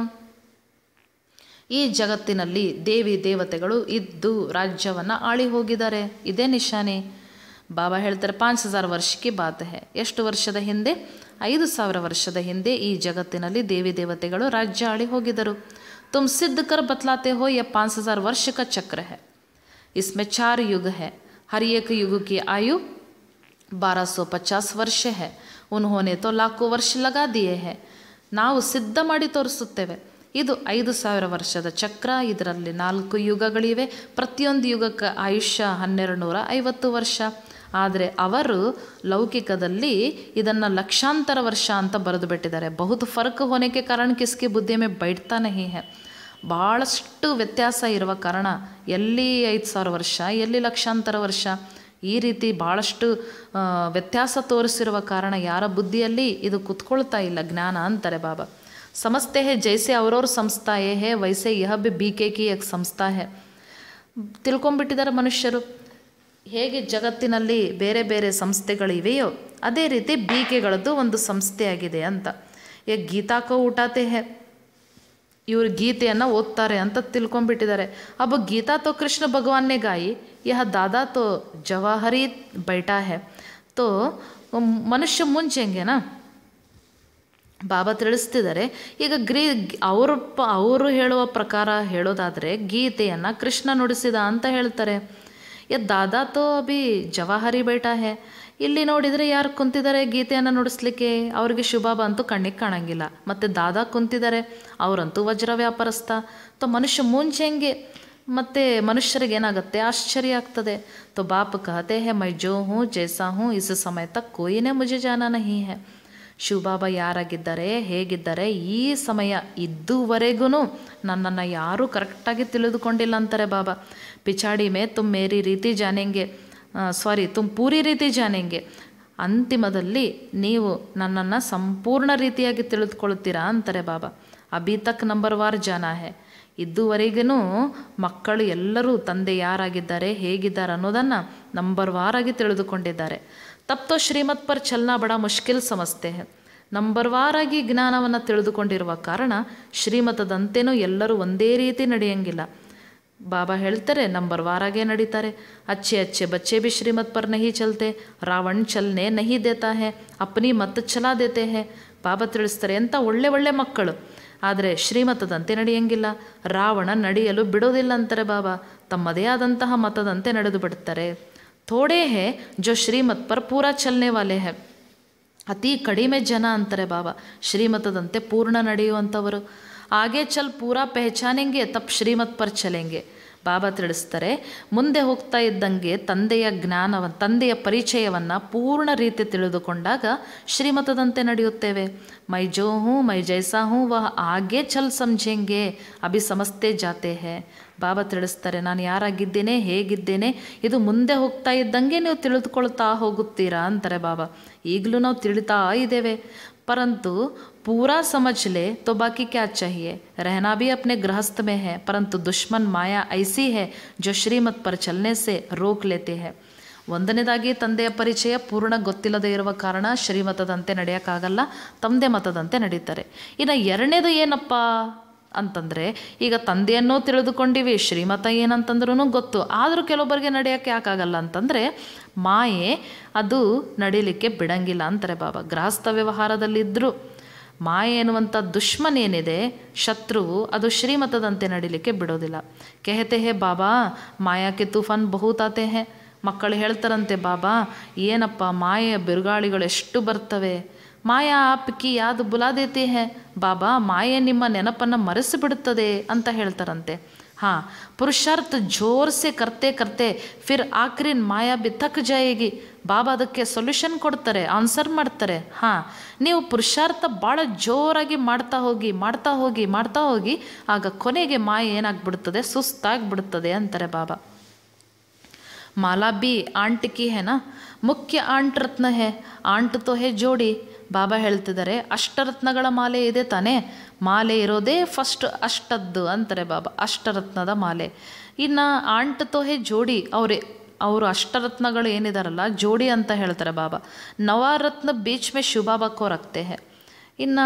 ಈ ಜಗತ್ತಿನಲ್ಲಿ ದೇವಿ ದೇವತೆಗಳು ಇದ್ದು ರಾಜ್ಯವನ್ನು ಆಳಿ ಹೋಗಿದ್ದಾರೆ ಇದೇ ನಿಶಾನೆ ಬಾಬಾ ಹೇಳ್ತಾರೆ ಪಾಂಚ್ ಹಜಾರ್ ವರ್ಷಕ್ಕೆ ಬಾತ ಹೇ ಎಷ್ಟು ವರ್ಷದ ಹಿಂದೆ ಐದು ಸಾವಿರ ವರ್ಷದ ಹಿಂದೆ ಈ ಜಗತ್ತಿನಲ್ಲಿ ದೇವಿ ದೇವತೆಗಳು ರಾಜ್ಯ ಆಳಿ ಹೋಗಿದರು ತುಮ್ ಸಿದ್ಧ ಕರ್ ಬತ್ಲಾತೆ ಹೋ ಪಾಂಚ್ ಹಜಾರ್ ವರ್ಷಕ ಚಕ್ರ ಹೇ ಇಸ್ಮೆ ಚಾರ್ ಯುಗ ಹೇ ಹರ್ ಯುಗಕ್ಕೆ ಯುಗ ಕಿ ಆಯು ಬಾರ ಸೋ ಪಚಾಸ್ ವರ್ಷ ಹೇ ಉನ್ಹೋನೆ ತೋ ಲಾಕು ವರ್ಷ ಲಗಾ ದಿಯೇ ಹೇ ನಾವು ಸಿದ್ಧ ಮಾಡಿ ತೋರಿಸುತ್ತೇವೆ ಇದು ಐದು ಸಾವಿರ ವರ್ಷದ ಚಕ್ರ ಇದರಲ್ಲಿ ನಾಲ್ಕು ಯುಗಗಳಿವೆ ಪ್ರತಿಯೊಂದು ಯುಗಕ್ಕೆ ಆಯುಷ್ಯ ಹನ್ನೆರಡು ನೂರ ಐವತ್ತು ವರ್ಷ ಆದರೆ ಅವರು ಲೌಕಿಕದಲ್ಲಿ ಇದನ್ನು ಲಕ್ಷಾಂತರ ವರ್ಷ ಅಂತ ಬರೆದು ಬಿಟ್ಟಿದ್ದಾರೆ ಬಹುತ ಫರ್ಕ್ ಹೊನೆಕೆ ಕಾರಣ ಕಿಸ್ಕಿ ಬುದ್ಧಿ ಮೇ ಬೈಡ್ತಾನೆ ಹೀ ಹೇ ಭಾಳಷ್ಟು ವ್ಯತ್ಯಾಸ ಇರುವ ಕಾರಣ ಎಲ್ಲಿ ಐದು ಸಾವಿರ ವರ್ಷ ಎಲ್ಲಿ ಲಕ್ಷಾಂತರ ವರ್ಷ ಈ ರೀತಿ ಭಾಳಷ್ಟು ವ್ಯತ್ಯಾಸ ತೋರಿಸಿರುವ ಕಾರಣ ಯಾರ ಬುದ್ಧಿಯಲ್ಲಿ ಇದು ಕುತ್ಕೊಳ್ತಾ ಇಲ್ಲ ಜ್ಞಾನ ಅಂತಾರೆ ಬಾಬಾ समझते ಹೇ ಜೈಸೆ और और ಏ ಹೇ ವೈಸೆ ಯಹ ಬಿ ಬಿ ಕೆ ಕಿ ಎಕ್ ಸಂಸ್ಥಾ ಹೇ ತಿಳ್ಕೊಂಬಿಟ್ಟಿದ್ದಾರೆ ಮನುಷ್ಯರು ಹೇಗೆ ಜಗತ್ತಿನಲ್ಲಿ ಬೇರೆ ಬೇರೆ ಸಂಸ್ಥೆಗಳಿವೆಯೋ ಅದೇ ರೀತಿ ಬಿ ಕೆಗಳದ್ದು ಒಂದು ಸಂಸ್ಥೆಯಾಗಿದೆ ಅಂತ ಈಗ ಗೀತಾಕೋ ಊಟತೆ ಹೇ ಇವರು ಗೀತೆಯನ್ನು ಓದ್ತಾರೆ ಅಂತ ತಿಳ್ಕೊಂಬಿಟ್ಟಿದ್ದಾರೆ ಅಬ್ಬ ಗೀತಾ ತೋ ಕೃಷ್ಣ ಭಗವಾನ್ನೇ ಗಾಯಿ ಯಹ ದಾದಾ ತೋ ಜವಾಹರಿ ಬೈಟಾ ಹೇ ತೋ ಮನುಷ್ಯ ಮುಂಚೆ ಹೆಂಗೆನಾ ಬಾಬಾ ತಿಳಿಸ್ತಿದ್ದಾರೆ ಈಗ ಗ್ರೀ ಅವರು ಪ ಅವರು ಹೇಳುವ ಪ್ರಕಾರ ಹೇಳೋದಾದರೆ ಗೀತೆಯನ್ನು ಕೃಷ್ಣ ನುಡಿಸಿದ ಅಂತ ಹೇಳ್ತಾರೆ ಯ ದಾದಾ ತೋ ಅಭಿ ಜವಾಹರಿ ಬೇಟ ಹೇ ಇಲ್ಲಿ ನೋಡಿದರೆ ಯಾರು ಕುಂತಿದ್ದಾರೆ ಗೀತೆಯನ್ನು ನುಡಿಸ್ಲಿಕ್ಕೆ ಅವ್ರಿಗೆ ಶುಭ ಅಂತೂ ಕಣ್ಣಿಗೆ ಕಾಣಂಗಿಲ್ಲ ಮತ್ತು ದಾದಾ ಕುಂತಿದ್ದಾರೆ ಅವರಂತೂ ವಜ್ರ ವ್ಯಾಪಾರಸ್ಥ ತೊ ಮನುಷ್ಯ ಮುಂಚೆ ಹೆಂಗೆ ಮತ್ತು ಮನುಷ್ಯರಿಗೆ ಏನಾಗುತ್ತೆ ಆಶ್ಚರ್ಯ ಆಗ್ತದೆ ತೊ ಬಾಪು ಕಹತೆ ಹೇ ಮೈ ಜೋ ಹ್ಞೂ ಜೈಸಾ ಹ್ಞೂ ಇಸ್ ಸಮಯ ತಕ್ ಕೋಯಿನೇ ಮುಜೆ ಜಾನ ನಹಿ ಹೇ ಶಿವಬಾಬಾ ಯಾರಾಗಿದ್ದಾರೆ ಹೇಗಿದ್ದಾರೆ ಈ ಸಮಯ ಇದ್ದುವರೆಗೂ ನನ್ನನ್ನು ಯಾರೂ ಕರೆಕ್ಟಾಗಿ ತಿಳಿದುಕೊಂಡಿಲ್ಲ ಅಂತಾರೆ ಬಾಬಾ ಪಿಚಾಡಿ ಮೇ ತುಮ್ ಮೇರಿ ರೀತಿ ಜಾನೆಂಗೆ ಸಾರಿ ತುಮ್ ಪೂರಿ ರೀತಿ ಜಾನೆಂಗೆ ಅಂತಿಮದಲ್ಲಿ ನೀವು ನನ್ನನ್ನು ಸಂಪೂರ್ಣ ರೀತಿಯಾಗಿ ತಿಳಿದುಕೊಳ್ಳುತ್ತೀರಾ ಅಂತಾರೆ ಬಾಬಾ ಅಭಿ ತಕ್ ನಂಬರ್ ವಾರ್ ಜನ ಹೇ ಇದುವರೆಗೂ ಮಕ್ಕಳು ಎಲ್ಲರೂ ತಂದೆ ಯಾರಾಗಿದ್ದಾರೆ ಹೇಗಿದ್ದಾರೆ ಅನ್ನೋದನ್ನು ನಂಬರ್ ವಾರಾಗಿ ತಿಳಿದುಕೊಂಡಿದ್ದಾರೆ ತಪ್ತೋ ಶ್ರೀಮತ್ ಪರ್ ಚಲನ ಬಡ ಮುಷ್ಕಿಲ್ ಸಮಸ್ತೆ ನಂಬರ್ ನಂಬರ್ವಾರಾಗಿ ಜ್ಞಾನವನ್ನು ತಿಳಿದುಕೊಂಡಿರುವ ಕಾರಣ ಶ್ರೀಮತದಂತೆನೂ ಎಲ್ಲರೂ ಒಂದೇ ರೀತಿ ನಡೆಯಂಗಿಲ್ಲ ಬಾಬಾ ಹೇಳ್ತಾರೆ ನಂಬರ್ ವಾರಾಗೆ ನಡೀತಾರೆ ಅಚ್ಚೆ ಅಚ್ಚೆ ಬಚ್ಚೆ ಬಿ ಶ್ರೀಮತ್ ಪರ್ ನಹಿ ಚಲತೆ ರಾವಣ್ ಚಲನೆ ನಹಿ ದೇತಾ ಹೇ ಅಪ್ನಿ ಮತ ಚಲಾ ದೇತೆ ಹೇ ಬಾಬಾ ತಿಳಿಸ್ತಾರೆ ಎಂಥ ಒಳ್ಳೆ ಒಳ್ಳೆ ಮಕ್ಕಳು ಆದರೆ ಶ್ರೀಮತದಂತೆ ನಡೆಯಂಗಿಲ್ಲ ರಾವಣ ನಡೆಯಲು ಬಿಡೋದಿಲ್ಲ ಅಂತಾರೆ ಬಾಬಾ ತಮ್ಮದೇ ಆದಂತಹ ಮತದಂತೆ ನಡೆದು ಬಿಡ್ತಾರೆ ಥೋಡೆ ಹೇ ಜೋ ಶ್ರೀಮತ್ ಪರ್ ಪೂರ ಚಲನೆ ವಾಲೆ ಹೇ ಅತಿ ಕಡಿಮೆ ಜನ ಅಂತಾರೆ ಬಾಬಾ ಶ್ರೀಮತದಂತೆ ಪೂರ್ಣ ನಡೆಯುವಂಥವರು ಹಾಗೆ ಚಲ್ ಪೂರ ಪೆಹಚಾನೆಂಗೆ ತಪ್ಪ ಶ್ರೀಮತ್ ಪರ್ ಚಲೆಂಗೆ ಬಾಬಾ ತಿಳಿಸ್ತಾರೆ ಮುಂದೆ ಹೋಗ್ತಾ ಇದ್ದಂಗೆ ತಂದೆಯ ಜ್ಞಾನವ ತಂದೆಯ ಪರಿಚಯವನ್ನು ಪೂರ್ಣ ರೀತಿ ತಿಳಿದುಕೊಂಡಾಗ ಶ್ರೀಮತದಂತೆ ನಡೆಯುತ್ತೇವೆ ಮೈ ಜೋ ಹೂ ಮೈ ಜೈಸಾ ಹೂ ವಹ ಆಗೇ ಚಲ್ ಸಮಜೆಂಗೆ ಅಭಿ ಸಮಸ್ತೆ ಜಾತೆ ಹೇ ಬಾಬಾ ತಿಳಿಸ್ತಾರೆ ನಾನು ಯಾರಾಗಿದ್ದೇನೆ ಹೇಗಿದ್ದೇನೆ ಇದು ಮುಂದೆ ಹೋಗ್ತಾ ಇದ್ದಂಗೆ ನೀವು ತಿಳಿದುಕೊಳ್ತಾ ಹೋಗುತ್ತೀರಾ ಅಂತಾರೆ ಬಾಬಾ ಈಗಲೂ ನಾವು ತಿಳಿತಾ ಇದ್ದೇವೆ ಪರಂತು ಪೂರಾ ಸಮಜ್ಲೆ ತೋ ಬಾಕಿ बाकी क्या चाहिए रहना भी ಗೃಹಸ್ಥ ಮೇ में है ದುಶ್ಮನ್ ಮಾಯಾ ಐಸಿ ಹೇ ಜೊ ಶ್ರೀಮತ್ ಪರ पर चलने से रोक लेते ಒಂದನೇದಾಗಿ ತಂದೆಯ ಪರಿಚಯ ಪೂರ್ಣ ಗೊತ್ತಿಲ್ಲದೆ ಇರುವ ಕಾರಣ ಶ್ರೀಮತದಂತೆ ನಡೆಯೋಕ್ಕಾಗಲ್ಲ ತಂದೆ ಮತದಂತೆ ನಡೀತಾರೆ ಇನ್ನು ಎರಡನೇದು ಏನಪ್ಪ ಅಂತಂದರೆ ಈಗ ತಂದೆಯನ್ನು ತಿಳಿದುಕೊಂಡಿವಿ ಶ್ರೀಮತ ಏನಂತಂದ್ರೂ ಗೊತ್ತು ಆದರೂ ಕೆಲವೊಬ್ಬರಿಗೆ ನಡೆಯೋಕ್ಕೆ ಯಾಕಾಗಲ್ಲ ಅಂತಂದರೆ ಮಾಯೆ ಅದು ನಡೀಲಿಕ್ಕೆ ಬಿಡಂಗಿಲ್ಲ ಅಂತಾರೆ ಬಾಬಾ ಗೃಹಸ್ಥ ವ್ಯವಹಾರದಲ್ಲಿದ್ದರೂ ಮಾಯೆ ಎನ್ನುವಂಥ ದುಶ್ಮನೇನಿದೆ ಶತ್ರುವು ಅದು ಶ್ರೀಮತದಂತೆ ನಡೀಲಿಕ್ಕೆ ಬಿಡೋದಿಲ್ಲ ಕೆಹತೆ ಹೇ ಬಾಬಾ ಮಾಯಾಕೆ ತೂಫಾನ್ ಬಹುತಾತೆ ಹೇ ಮಕ್ಕಳು ಹೇಳ್ತಾರಂತೆ ಬಾಬಾ ಏನಪ್ಪ ಮಾಯೆಯ ಬಿರುಗಾಳಿಗಳು ಎಷ್ಟು ಬರ್ತವೆ ಮಾಯಾ ಪಿಕ್ಕಿ ಯಾದು ಬುಲಾದೇತಿ ಹೇ ಬಾಬಾ ಮಾಯೆ ನಿಮ್ಮ ನೆನಪನ್ನು ಮರೆಸಿಬಿಡುತ್ತದೆ ಅಂತ ಹೇಳ್ತಾರಂತೆ ಹಾಂ ಪುರುಷಾರ್ಥ ಜೋರ್ಸೆ ಕರ್ತೆ ಕರ್ತೆ ಫಿರ್ ಆಕ್ರಿನ್ ಮಾಯಾ ಬಿ ತಕ್ ಜಾಯೇಗಿ ಬಾಬಾ ಅದಕ್ಕೆ ಸೊಲ್ಯೂಷನ್ ಕೊಡ್ತಾರೆ ಆನ್ಸರ್ ಮಾಡ್ತಾರೆ ಹಾಂ ನೀವು ಪುರುಷಾರ್ಥ ಭಾಳ ಜೋರಾಗಿ ಮಾಡ್ತಾ ಹೋಗಿ ಮಾಡ್ತಾ ಹೋಗಿ ಮಾಡ್ತಾ ಹೋಗಿ ಆಗ ಕೊನೆಗೆ ಮಾಯ ಏನಾಗ್ಬಿಡ್ತದೆ ಸುಸ್ತಾಗ್ಬಿಡ್ತದೆ ಅಂತಾರೆ ಬಾಬಾ ಮಾಲಾ ಬಿ ಆಂಟ್ ಕಿ ಹೇನಾ ಮುಖ್ಯ ಆಂಟ್ ರತ್ನ ಹೇ ಆಂಟ್ ತೋ ಹೇ ಜೋಡಿ ಬಾಬಾ ಹೇಳ್ತಿದ್ದಾರೆ ಅಷ್ಟರತ್ನಗಳ ಮಾಲೆ ಇದೆ ತಾನೇ ಮಾಲೆ ಇರೋದೇ ಫಸ್ಟ್ ಅಷ್ಟದ್ದು ಅಂತಾರೆ ಬಾಬಾ ಅಷ್ಟರತ್ನದ ಮಾಲೆ ಇನ್ನು ಆಂಟ್ ತೋಹೆ ಜೋಡಿ ಅವರೇ ಅವರು ಅಷ್ಟರತ್ನಗಳು ಏನಿದಾರಲ್ಲ ಜೋಡಿ ಅಂತ ಹೇಳ್ತಾರೆ ಬಾಬಾ ನವರತ್ನ ಬೀಚ್ ಮೇ ಶುಭಾಬಕ್ಕೋ ರಕ್ತೆ ಇನ್ನು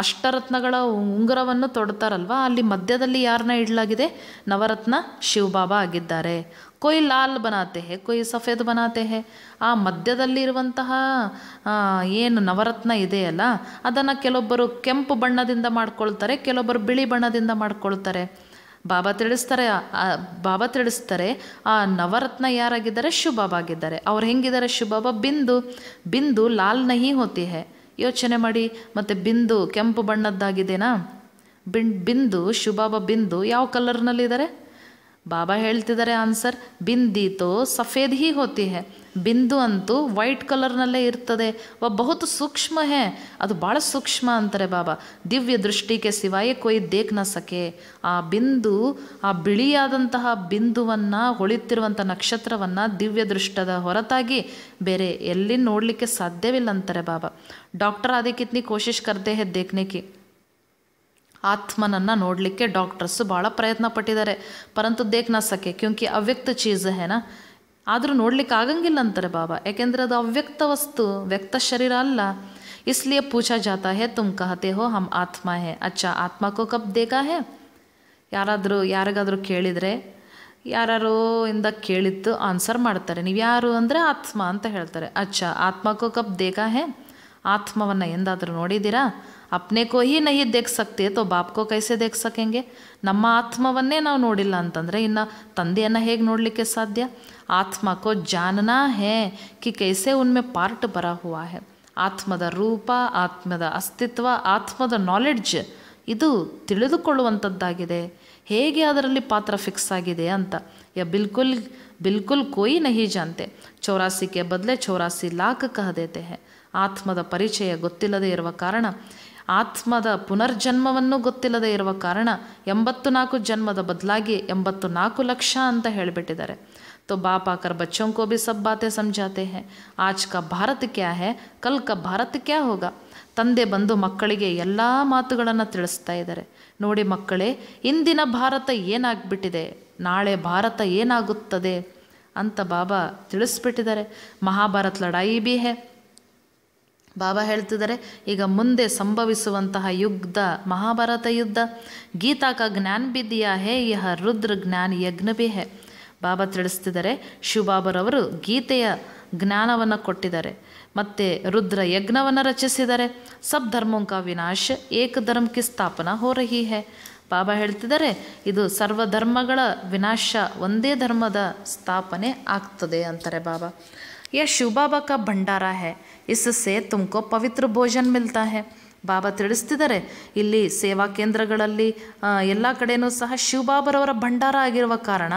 ಅಷ್ಟರತ್ನಗಳ ಉಂಗುರವನ್ನು ತೊಡ್ತಾರಲ್ವ ಅಲ್ಲಿ ಮಧ್ಯದಲ್ಲಿ ಯಾರನ್ನ ಇಡಲಾಗಿದೆ ನವರತ್ನ ಶಿವಬಾಬಾ ಆಗಿದ್ದಾರೆ ಕೊಯ್ ಲಾಲ್ ಬನಾತೆ ಹೇ ಕೊಯ್ ಸಫೇದ್ ಬನಾತೆ ಹೇ ಆ ಮಧ್ಯದಲ್ಲಿರುವಂತಹ ಏನು ನವರತ್ನ ಇದೆಯಲ್ಲ ಅದನ್ನು ಕೆಲವೊಬ್ಬರು ಕೆಂಪು ಬಣ್ಣದಿಂದ ಮಾಡ್ಕೊಳ್ತಾರೆ ಕೆಲವೊಬ್ಬರು ಬಿಳಿ ಬಣ್ಣದಿಂದ ಮಾಡ್ಕೊಳ್ತಾರೆ ಬಾಬಾ ತಿಳಿಸ್ತಾರೆ ಬಾಬಾ ತಿಳಿಸ್ತಾರೆ ಆ ನವರತ್ನ ಯಾರಾಗಿದ್ದಾರೆ ಶುಭಾಬ್ ಆಗಿದ್ದಾರೆ ಅವ್ರು ಹೆಂಗಿದ್ದಾರೆ ಶುಭಾಬ ಬಿಂದು ಬಿಂದು ಲಾಲ್ ನಹಿ ಹೋತಿ ಹೇ ಯೋಚನೆ ಮಾಡಿ ಮತ್ತು ಬಿಂದು ಕೆಂಪು ಬಣ್ಣದ್ದಾಗಿದೆನಾ ಬಿಂದು ಶುಭಾಬ ಬಿಂದು ಯಾವ ಕಲರ್ನಲ್ಲಿದ್ದಾರೆ ಬಾಬಾ ಹೇಳ್ತಿದ್ದಾರೆ ಆನ್ಸರ್ ತೋ ಸಫೇದ್ ಹಿ ಹೋತಿ ಹೇ ಬಿಂದು ಅಂತೂ ವೈಟ್ ಕಲರ್ನಲ್ಲೇ ಇರ್ತದೆ ವ ಬಹುತ್ ಸೂಕ್ಷ್ಮ ಹೇ ಅದು ಭಾಳ ಸೂಕ್ಷ್ಮ ಅಂತಾರೆ ಬಾಬಾ ದಿವ್ಯ ದೃಷ್ಟಿಗೆ ಸಿವಾಯ ಕೊಯ್ ದೇಖ್ ನ ಆ ಬಿಂದು ಆ ಬಿಳಿಯಾದಂತಹ ಬಿಂದುವನ್ನು ಹೊಳಿತಿರುವಂಥ ನಕ್ಷತ್ರವನ್ನು ದಿವ್ಯ ದೃಷ್ಟದ ಹೊರತಾಗಿ ಬೇರೆ ಎಲ್ಲಿ ನೋಡಲಿಕ್ಕೆ ಸಾಧ್ಯವಿಲ್ಲ ಅಂತಾರೆ ಬಾಬಾ ಡಾಕ್ಟರ್ ಆದಕ್ಕಿತ್ನಿ ಕೋಶಿಶ್ ಕರ್ದೇ ಹೇ ದೇಖ್ನೆಕಿ ಆತ್ಮನನ್ನು ನೋಡಲಿಕ್ಕೆ ಡಾಕ್ಟರ್ಸ್ ಭಾಳ ಪ್ರಯತ್ನ ಪಟ್ಟಿದ್ದಾರೆ ಪರಂತು ದೇಖ್ ನಾ ಸಕೆ ಕ್ಯೂಂಕಿ ಅವ್ಯಕ್ತ ಚೀಸ್ ಹೇನಾ ಆದರೂ ನೋಡ್ಲಿಕ್ಕೆ ಆಗಂಗಿಲ್ಲ ಅಂತಾರೆ ಬಾಬಾ ಯಾಕೆಂದರೆ ಅದು ಅವ್ಯಕ್ತ ವಸ್ತು ವ್ಯಕ್ತ ಶರೀರ ಅಲ್ಲ ಇಸ್ಲಿಯೇ ಪೂಜಾ ಜಾತ ಹೇ ತುಮ್ ಕಹತೆ ಹೋ ಹಮ್ ಆತ್ಮ ಹೇ ಅಚ್ಚಾ ಆತ್ಮಕ್ಕೂ ಕಬ್ ದೇಖಾ ಹೇ ಯಾರಾದರೂ ಯಾರಿಗಾದರೂ ಕೇಳಿದರೆ ಯಾರು ಇಂದ ಕೇಳಿದ್ದು ಆನ್ಸರ್ ಮಾಡ್ತಾರೆ ನೀವು ಯಾರು ಅಂದರೆ ಆತ್ಮ ಅಂತ ಹೇಳ್ತಾರೆ ಅಚ್ಚಾ ಆತ್ಮಕ್ಕೂ ಕಬ್ ದೇಗಾ ಹೇ ಆತ್ಮವನ್ನು ಎಂದಾದರೂ ನೋಡಿದ್ದೀರಾ ಅಪ್ನೆ ಕೋಹಿ ही ದೇಕ್ಸಕ್ತಿ ತೋ सकते तो बाप ಕೈಸೆ ದೇಖ ಸಕೆಂಗೆ ನಮ್ಮ ಆತ್ಮವನ್ನೇ ನಾವು ನೋಡಿಲ್ಲ ಅಂತಂದರೆ ಇನ್ನು ತಂದೆಯನ್ನು ಹೇಗೆ ನೋಡಲಿಕ್ಕೆ ಸಾಧ್ಯ ಆತ್ಮ ಕೋ ಜಾನನಾ ಹೇ ಕಿ ಕೈಸೆ ಉನ್ಮೆ ಪಾರ್ಟ್ ಬರ ಹುವ ಹೇ ಆತ್ಮದ ರೂಪ ಆತ್ಮದ ಅಸ್ತಿತ್ವ ಆತ್ಮದ ನಾಲೆಡ್ಜ್ ಇದು ತಿಳಿದುಕೊಳ್ಳುವಂಥದ್ದಾಗಿದೆ ಹೇಗೆ ಅದರಲ್ಲಿ ಪಾತ್ರ ಫಿಕ್ಸ್ ಆಗಿದೆ ಅಂತ ಯ ಬಿಲ್ಕುಲ್ ಬಿಲ್ಕುಲ್ ಕೋಯಿ ನಹಿ ಜಾಂತೆ ಚೌರಾಸಿಗೆ ಬದಲೇ ಚೌರಾಸಿ ಲಾಖ ಕಹದೇತೆ ಆತ್ಮದ ಪರಿಚಯ ಗೊತ್ತಿಲ್ಲದೆ ಇರುವ ಕಾರಣ ಆತ್ಮದ ಪುನರ್ಜನ್ಮವನ್ನು ಗೊತ್ತಿಲ್ಲದೆ ಇರುವ ಕಾರಣ ಎಂಬತ್ತು ನಾಲ್ಕು ಜನ್ಮದ ಬದಲಾಗಿ ಎಂಬತ್ತು ನಾಲ್ಕು ಲಕ್ಷ ಅಂತ ಹೇಳಿಬಿಟ್ಟಿದ್ದಾರೆ ತೊ ಬಾಪಾ ಕರ್ बच्चों ಸಬ್ ಬಾತೆ सब बातें समझाते हैं आज का भारत क्या ಕಲ್ ಕ ಭಾರತ ಕ್ಯಾ ಹೋಗ ತಂದೆ ಬಂದು ಮಕ್ಕಳಿಗೆ ಎಲ್ಲ ಮಾತುಗಳನ್ನು ತಿಳಿಸ್ತಾ ಇದ್ದಾರೆ ನೋಡಿ ಮಕ್ಕಳೇ ಇಂದಿನ ಭಾರತ ಏನಾಗ್ಬಿಟ್ಟಿದೆ ನಾಳೆ ಭಾರತ ಏನಾಗುತ್ತದೆ ಅಂತ ಬಾಬಾ ತಿಳಿಸ್ಬಿಟ್ಟಿದ್ದಾರೆ ಮಹಾಭಾರತ್ ಲಡಾಯಿ ಬಿ ಹೇ ಬಾಬಾ ಹೇಳ್ತಿದ್ದಾರೆ ಈಗ ಮುಂದೆ ಸಂಭವಿಸುವಂತಹ ಯುದ್ಧ ಮಹಾಭಾರತ ಯುದ್ಧ ಗೀತಾಕ ಜ್ಞಾನ್ ಜ್ಞಾನ ಬಿದ್ದಿಯಾ ಹೇ ಯಹ ರುದ್ರ ಜ್ಞಾನ ಯಜ್ಞ ಬಿ ಹೇ ಬಾಬಾ ತಿಳಿಸ್ತಿದ್ದಾರೆ ಶಿವಬಾಬರವರು ಗೀತೆಯ ಜ್ಞಾನವನ್ನು ಕೊಟ್ಟಿದ್ದಾರೆ ಮತ್ತು ರುದ್ರ ಯಜ್ಞವನ್ನು ರಚಿಸಿದ್ದಾರೆ ಸಬ್ ಧರ್ಮಂಕ ವಿನಾಶ ಏಕ ಧರ್ಮಕ್ಕೆ ಸ್ಥಾಪನಾ ಹೋ ರಹಿ ಹೇ ಬಾಬಾ ಹೇಳ್ತಿದ್ದಾರೆ ಇದು ಸರ್ವಧರ್ಮಗಳ ವಿನಾಶ ಒಂದೇ ಧರ್ಮದ ಸ್ಥಾಪನೆ ಆಗ್ತದೆ ಅಂತಾರೆ ಬಾಬಾ यह शिव बाबा का भंडारा है इससे तुमको पवित्र भोजन मिलता है ಬಾಬಾ ತಿಳಿಸ್ತಿದ್ದಾರೆ ಇಲ್ಲಿ ಸೇವಾ ಕೇಂದ್ರಗಳಲ್ಲಿ ಎಲ್ಲ ಕಡೆಯೂ ಸಹ ಶಿವಬಾಬರವರ ಭಂಡಾರ ಆಗಿರುವ ಕಾರಣ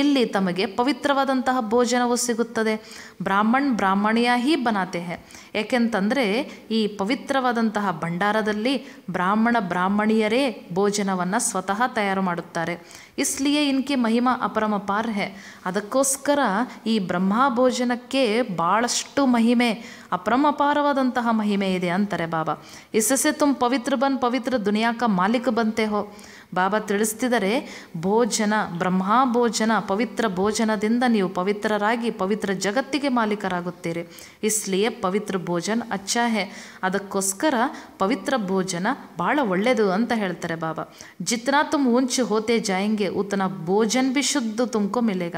ಇಲ್ಲಿ ತಮಗೆ ಪವಿತ್ರವಾದಂತಹ ಭೋಜನವು ಸಿಗುತ್ತದೆ ಬ್ರಾಹ್ಮಣ್ ಬ್ರಾಹ್ಮಣಿಯ ಹಿ ಬನಾತೆ ಏಕೆಂತಂದರೆ ಈ ಪವಿತ್ರವಾದಂತಹ ಭಂಡಾರದಲ್ಲಿ ಬ್ರಾಹ್ಮಣ ಬ್ರಾಹ್ಮಣಿಯರೇ ಭೋಜನವನ್ನು ಸ್ವತಃ ತಯಾರು ಮಾಡುತ್ತಾರೆ ಇಸ್ಲಿಯೇ ಇನ್ಕೆ ಮಹಿಮಾ ಪಾರ್ಹೆ ಅದಕ್ಕೋಸ್ಕರ ಈ ಬ್ರಹ್ಮ ಭೋಜನಕ್ಕೆ ಭಾಳಷ್ಟು ಮಹಿಮೆ ಅಪರಮಪಾರವಾದಂತಹ ಮಹಿಮೆ ಇದೆ ಅಂತಾರೆ ಬಾಬಾ ಇಸಸೆ ತುಮ್ ಪವಿತ್ರ ಬನ್ ಪವಿತ್ರ ದುನಿಯಾಕ ಮಾಲೀಕ ಬಂತೆ ಹೋ ಬಾಬಾ ತಿಳಿಸ್ತಿದರೆ ಭೋಜನ ಬ್ರಹ್ಮಾ ಭೋಜನ ಪವಿತ್ರ ಭೋಜನದಿಂದ ನೀವು ಪವಿತ್ರರಾಗಿ ಪವಿತ್ರ ಜಗತ್ತಿಗೆ ಮಾಲೀಕರಾಗುತ್ತೀರಿ ಇಸ್ಲಿಯೇ ಪವಿತ್ರ ಭೋಜನ ಅಚ್ಚಾ ಹೇ ಅದಕ್ಕೋಸ್ಕರ ಪವಿತ್ರ ಭೋಜನ ಭಾಳ ಒಳ್ಳೆಯದು ಅಂತ ಹೇಳ್ತಾರೆ ಬಾಬಾ ಜಿತ್ನಾ ತುಮ್ ಉಂಚು ಹೋತೆ ಜಾಯಂಗೆ ಉತನ ಭೋಜನ್ ಬಿ ಶುದ್ಧ ತುಮ್ಕೊ ಮಿಲೇಗ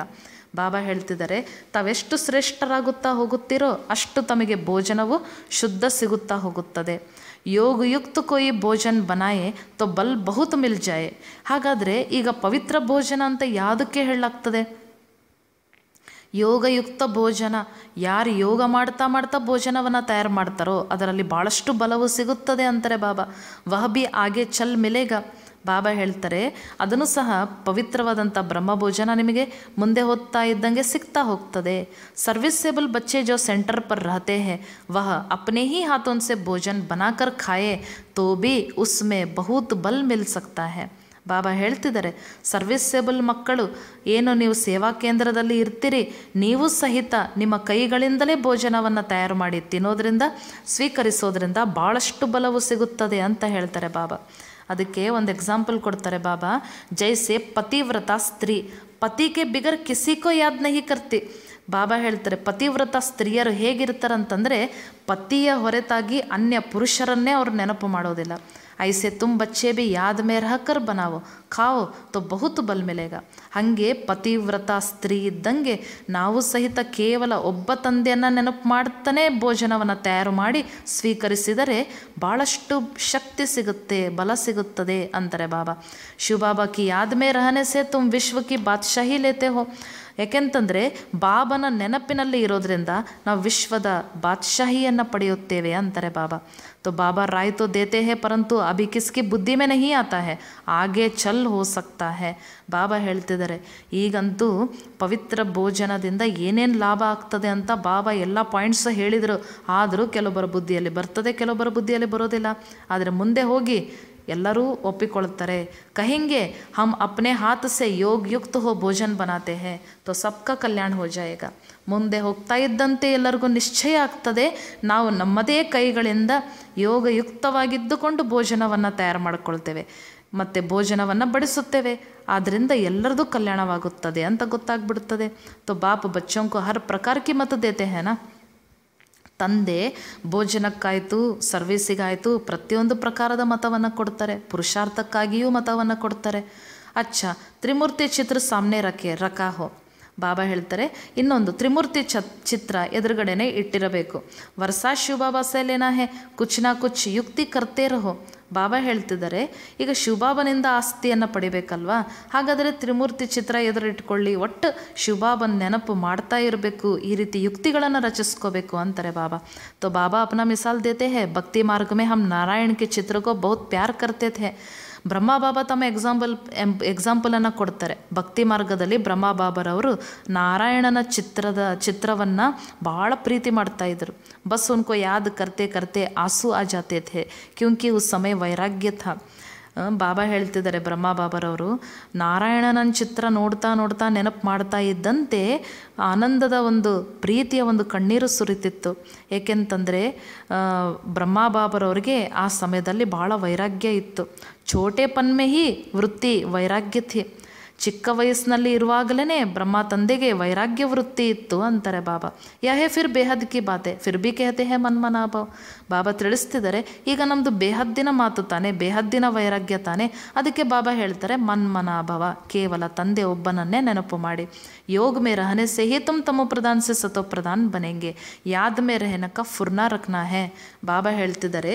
ಬಾಬಾ ಹೇಳ್ತಿದ್ದಾರೆ ತಾವೆಷ್ಟು ಶ್ರೇಷ್ಠರಾಗುತ್ತಾ ಹೋಗುತ್ತೀರೋ ಅಷ್ಟು ತಮಗೆ ಭೋಜನವು ಶುದ್ಧ ಸಿಗುತ್ತಾ ಹೋಗುತ್ತದೆ ಯೋಗಯುಕ್ತ ಕೊಯಿ ಭೋಜನ್ ಬನಾಯೆ ತೋ ಬಲ್ ಬಹುತ್ ಮಿಲ್ಜಾಯೆ ಜಾಯೆ ಹಾಗಾದರೆ ಈಗ ಪವಿತ್ರ ಭೋಜನ ಅಂತ ಯಾವುದಕ್ಕೆ ಹೇಳಲಾಗ್ತದೆ ಯೋಗಯುಕ್ತ ಭೋಜನ ಯಾರು ಯೋಗ ಮಾಡ್ತಾ ಮಾಡ್ತಾ ಭೋಜನವನ್ನು ತಯಾರು ಮಾಡ್ತಾರೋ ಅದರಲ್ಲಿ ಭಾಳಷ್ಟು ಬಲವು ಸಿಗುತ್ತದೆ ಅಂತಾರೆ ಬಾಬಾ ವಹಬಿ ಬಿ ಆಗೆ ಚಲ್ ಮಿಲೇಗ ಬಾಬಾ ಹೇಳ್ತಾರೆ ಅದನ್ನು ಸಹ ಪವಿತ್ರವಾದಂಥ ಭೋಜನ ನಿಮಗೆ ಮುಂದೆ ಹೋಗ್ತಾ ಇದ್ದಂಗೆ ಸಿಗ್ತಾ ಹೋಗ್ತದೆ ಸರ್ವಿಸೇಬಲ್ ಬಚ್ಚೆ ಜೋ ಸೆಂಟರ್ ಪರ್ ರಹತೆ ಹೇ ವಹ अपने ಹೀ हाथों से ಬನಾಕರ್ ಖಾಯೆ ತೋ ಬಿ ಬಲ್ ಬಹುತ್ ಬಲ್ ಮಿಲ್ ಸಕ್ತಾ ಹೇ ಬಾಬಾ ಹೇಳ್ತಿದ್ದಾರೆ ಸರ್ವಿಸೇಬಲ್ ಮಕ್ಕಳು ಏನು ನೀವು ಸೇವಾ ಕೇಂದ್ರದಲ್ಲಿ ಇರ್ತೀರಿ ನೀವು ಸಹಿತ ನಿಮ್ಮ ಕೈಗಳಿಂದಲೇ ಭೋಜನವನ್ನು ತಯಾರು ಮಾಡಿ ತಿನ್ನೋದ್ರಿಂದ ಸ್ವೀಕರಿಸೋದ್ರಿಂದ ಭಾಳಷ್ಟು ಬಲವು ಸಿಗುತ್ತದೆ ಅಂತ ಹೇಳ್ತಾರೆ ಬಾಬಾ ಅದಕ್ಕೆ ಒಂದು ಎಕ್ಸಾಂಪಲ್ ಕೊಡ್ತಾರೆ ಬಾಬಾ ಜೈಸೆ ಪತಿವ್ರತ ಸ್ತ್ರೀ ಪತಿಗೆ ಬಿಗರ್ ಕಿಸಿಕೋ ಯಾದ್ ನಹಿ ಕರ್ತಿ ಬಾಬಾ ಹೇಳ್ತಾರೆ ಪತಿವ್ರತ ಸ್ತ್ರೀಯರು ಹೇಗಿರ್ತಾರಂತಂದರೆ ಪತಿಯ ಹೊರತಾಗಿ ಅನ್ಯ ಪುರುಷರನ್ನೇ ಅವ್ರು ನೆನಪು ಮಾಡೋದಿಲ್ಲ ಐಸೆ ತುಂಬ ಬಚ್ಚೆ ಬಿ ಯಾದ ಮೇರ ಹಕ್ಕರ್ ಬನಾವೋ ಖಾವೋ ತೊ ಬಹುತ್ ಬಲ್ ಮೇಲೆಗ ಹಂಗೆ ಪತಿವ್ರತ ಸ್ತ್ರೀ ಇದ್ದಂಗೆ ನಾವು ಸಹಿತ ಕೇವಲ ಒಬ್ಬ ತಂದೆಯನ್ನು ನೆನಪು ಮಾಡ್ತಾನೆ ಭೋಜನವನ್ನು ತಯಾರು ಮಾಡಿ ಸ್ವೀಕರಿಸಿದರೆ ಭಾಳಷ್ಟು ಶಕ್ತಿ ಸಿಗುತ್ತೆ ಬಲ ಸಿಗುತ್ತದೆ ಅಂತಾರೆ ಬಾಬಾ ಶಿವಬಾಬಾ ಕಿ ಯಾದ ಮೇ ರಹನೆ ಸೆ ತುಮ್ ವಿಶ್ವಕ್ಕೆ ಬಾದಶಾಹಿ ಬಾದ್ಶಾಹಿ ಲೇತೆ ಹೋ ಯಾಕೆಂತಂದರೆ ಬಾಬನ ನೆನಪಿನಲ್ಲಿ ಇರೋದ್ರಿಂದ ನಾವು ವಿಶ್ವದ ಬಾದ್ಶಾಹಿಯನ್ನು ಪಡೆಯುತ್ತೇವೆ ಅಂತಾರೆ ಬಾಬಾ ತೊ ಬಾಬಾ ರಾಯ್ತು ದೇತೆ देते ಪರಂತು ಅಭಿ ಕಿಸ್ಕಿ ಬುದ್ಧಿ बुद्धि में नहीं आता है ಚಲ್ ಹೋ ಸಕ್ತಾ ಹೇ ಬಾಬಾ ಹೇಳ್ತಿದ್ದಾರೆ ಈಗಂತೂ ಪವಿತ್ರ ಭೋಜನದಿಂದ ಏನೇನು ಲಾಭ ಆಗ್ತದೆ ಅಂತ ಬಾಬಾ ಎಲ್ಲ ಪಾಯಿಂಟ್ಸ್ ಹೇಳಿದರು ಆದರೂ ಕೆಲವೊಬ್ಬರ ಬುದ್ಧಿಯಲ್ಲಿ ಬರ್ತದೆ ಕೆಲವೊಬ್ಬರ ಬುದ್ಧಿಯಲ್ಲಿ ಬರೋದಿಲ್ಲ ಆದರೆ ಮುಂದೆ ಹೋಗಿ ಎಲ್ಲರೂ ಒಪ್ಪಿಕೊಳ್ಳುತ್ತಾರೆ ಕಹೆಂಗೆ ಹಮ್ ಅಪ್ನೆ ಹಾತ್ ಸೆ ಯೋಗ ಯುಕ್ತ ಹೋ भोजन बनाते हैं तो सबका ಕಲ್ಯಾಣ हो जाएगा ಮುಂದೆ ಹೋಗ್ತಾ ಇದ್ದಂತೆ ಎಲ್ಲರಿಗೂ ನಿಶ್ಚಯ ಆಗ್ತದೆ ನಾವು ನಮ್ಮದೇ ಕೈಗಳಿಂದ ಯೋಗಯುಕ್ತವಾಗಿದ್ದುಕೊಂಡು ಭೋಜನವನ್ನು ತಯಾರು ಮಾಡಿಕೊಳ್ತೇವೆ ಮತ್ತು ಭೋಜನವನ್ನು ಬಡಿಸುತ್ತೇವೆ ಆದ್ದರಿಂದ ಎಲ್ಲರದು ಕಲ್ಯಾಣವಾಗುತ್ತದೆ ಅಂತ ಗೊತ್ತಾಗ್ಬಿಡುತ್ತದೆ ತೊ ಬಾಪ್ ಬಚ್ಚೋಂಕು ಹರ್ ಪ್ರಕಾರಕ್ಕೆ ಮತ ದೇತೆ ಹೇನಾ ತಂದೆ ಭೋಜನಕ್ಕಾಯಿತು ಸರ್ವಿಸ್ಸಿಗಾಯಿತು ಪ್ರತಿಯೊಂದು ಪ್ರಕಾರದ ಮತವನ್ನು ಕೊಡ್ತಾರೆ ಪುರುಷಾರ್ಥಕ್ಕಾಗಿಯೂ ಮತವನ್ನು ಕೊಡ್ತಾರೆ ಅಚ್ಚ ತ್ರಿಮೂರ್ತಿ ಚಿತ್ರ ಸಾಮ್ನೆ ರಕೆ ರಕಾಹೋ ಬಾಬಾ ಹೇಳ್ತಾರೆ ಇನ್ನೊಂದು ತ್ರಿಮೂರ್ತಿ ಚತ್ ಚಿತ್ರ ಎದುರುಗಡೆನೆ ಇಟ್ಟಿರಬೇಕು ವರ್ಷ ಶಿವಬಾಬಾ ಸೇಲೇನಾ ಹೇ ನಾ ಕುಚ್ ಯುಕ್ತಿ ಕರ್ತೇ ಬಾಬಾ ಹೇಳ್ತಿದ್ದಾರೆ ಈಗ ಶಿವಬಾಬನಿಂದ ಆಸ್ತಿಯನ್ನು ಪಡಿಬೇಕಲ್ವಾ ಹಾಗಾದರೆ ತ್ರಿಮೂರ್ತಿ ಚಿತ್ರ ಎದುರಿಟ್ಕೊಳ್ಳಿ ಒಟ್ಟು ಶುಭಾಬನ್ ನೆನಪು ಮಾಡ್ತಾ ಇರಬೇಕು ಈ ರೀತಿ ಯುಕ್ತಿಗಳನ್ನು ರಚಿಸ್ಕೋಬೇಕು ಅಂತಾರೆ ಬಾಬಾ ತೊ ಬಾಬಾ ಅಪ್ನಾ ಮಿಸಾಲ್ ದೇತೆ ಹೇ ಭಕ್ತಿ ಮಾರ್ಗ ಮೇ ಹಮ್ ನಾರಾಯಣ್ ಕೆ ಬಹುತ್ ಪ್ಯಾರ್ ಕರ್ತೈತೆ ಬ್ರಹ್ಮಬಾಬಾ ತಮ್ಮ ಎಕ್ಸಾಂಪಲ್ ಎಂ ಎಕ್ಸಾಂಪಲನ್ನು ಕೊಡ್ತಾರೆ ಭಕ್ತಿ ಮಾರ್ಗದಲ್ಲಿ ಬ್ರಹ್ಮಬಾಬರವರು ನಾರಾಯಣನ ಚಿತ್ರದ ಚಿತ್ರವನ್ನು ಭಾಳ ಪ್ರೀತಿ ಮಾಡ್ತಾ ಇದ್ರು ಬಸ್ ಉನ್ಕೋ ಯಾದ್ ಕರ್ತೆ ಕರ್ತೆ ಆಸು ಆ ಜಾತೆ ಥೆ ಕ್ಯೂಂಕಿ ಉಸ್ ಸಮಯ ವೈರಾಗ್ಯ ಬಾಬಾ ಹೇಳ್ತಿದ್ದಾರೆ ಬ್ರಹ್ಮ ಬಾಬರವರು ನಾರಾಯಣನ ಚಿತ್ರ ನೋಡ್ತಾ ನೋಡ್ತಾ ನೆನಪು ಮಾಡ್ತಾ ಇದ್ದಂತೆ ಆನಂದದ ಒಂದು ಪ್ರೀತಿಯ ಒಂದು ಕಣ್ಣೀರು ಸುರಿತಿತ್ತು ಏಕೆಂತಂದರೆ ಬ್ರಹ್ಮ ಬಾಬರವರಿಗೆ ಆ ಸಮಯದಲ್ಲಿ ಭಾಳ ವೈರಾಗ್ಯ ಇತ್ತು ಛೋಟೆ ಪನ್ಮೆಹಿ ವೃತ್ತಿ ವೈರಾಗ್ಯತೆ ಚಿಕ್ಕ ವಯಸ್ಸಿನಲ್ಲಿ ಇರುವಾಗಲೇ ಬ್ರಹ್ಮ ತಂದೆಗೆ ವೈರಾಗ್ಯ ವೃತ್ತಿ ಇತ್ತು ಅಂತಾರೆ ಬಾಬಾ ಹೇ ಫಿರ್ ಬೇಹದ್ ಕಿ ಬಾತೆ ಫಿರ್ ಬಿ ಕೇಹತೆ ಹೇ ಮನ್ಮನಾಭ ಬಾಬಾ ತಿಳಿಸ್ತಿದ್ದಾರೆ ಈಗ ನಮ್ಮದು ಬೇಹದ್ದಿನ ಮಾತು ತಾನೆ ಬೇಹದ್ದಿನ ವೈರಾಗ್ಯ ತಾನೆ ಅದಕ್ಕೆ ಬಾಬಾ ಹೇಳ್ತಾರೆ ಮನ್ಮನಾಭವ ಕೇವಲ ತಂದೆ ಒಬ್ಬನನ್ನೇ ನೆನಪು ಮಾಡಿ ಯೋಗ ಮೇ ರಹನೆ ಸೇಹಿ ತುಮ್ ತಮೋ ಪ್ರಧಾನ್ ಸೆ ಸತೋ ಪ್ರಧಾನ್ ಬನೆಂಗೆ ಯಾದ ಮೇ ರಹನಕ ಫುರ್ನಾ ರಕ್ನಾ ಹೇ ಬಾಬಾ ಹೇಳ್ತಿದ್ದಾರೆ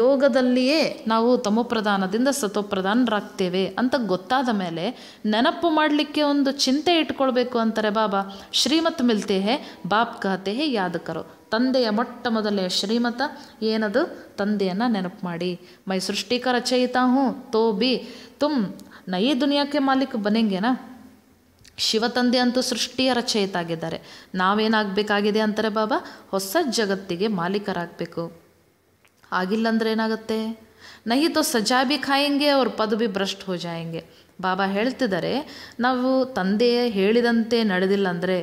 ಯೋಗದಲ್ಲಿಯೇ ನಾವು ತಮೋಪ್ರಧಾನದಿಂದ ಸತೋಪ್ರಧಾನರಾಗ್ತೇವೆ ಅಂತ ಗೊತ್ತಾದ ಮೇಲೆ ನೆನಪು ಮಾಡಲಿಕ್ಕೆ ಒಂದು ಚಿಂತೆ ಇಟ್ಕೊಳ್ಬೇಕು ಅಂತಾರೆ ಬಾಬಾ ಶ್ರೀಮತ್ ಮಿಲ್ತೆ ಹೇ ಬಾಪ್ ಕಹತೆ ಹೇ ಯಾದಕರು ತಂದೆಯ ಮೊಟ್ಟ ಮೊದಲೇ ಶ್ರೀಮತ ಏನದು ತಂದೆಯನ್ನು ನೆನಪು ಮಾಡಿ ಮೈ ಸೃಷ್ಟಿಕ ರಚಯಿತಾ ಹ್ಞೂ ತೋ ಬಿ ತುಮ್ ನೈ ದುನಿಯಾಕ್ಕೆ ಮಾಲೀಕ ಬನೆಂಗೆನಾ ಶಿವ ತಂದೆ ಅಂತೂ ಸೃಷ್ಟಿಯ ರಚಯಿತಾಗಿದ್ದಾರೆ ನಾವೇನಾಗಬೇಕಾಗಿದೆ ಅಂತಾರೆ ಬಾಬಾ ಹೊಸ ಜಗತ್ತಿಗೆ ಮಾಲೀಕರಾಗಬೇಕು ಆಗಿಲ್ಲ ಅಂದ್ರೆ ಏನಾಗುತ್ತೆ ನಹಿ ತೋ ಸಜಾ ಬಿ ಖಾಯಂಗೆ ಅವ್ರ ಪದ ಬಿ ಭ್ರಷ್ಟ್ ಹೋ ಬಾಬಾ ಹೇಳ್ತಿದ್ದಾರೆ ನಾವು ತಂದೆ ಹೇಳಿದಂತೆ ನಡೆದಿಲ್ಲ ಅಂದರೆ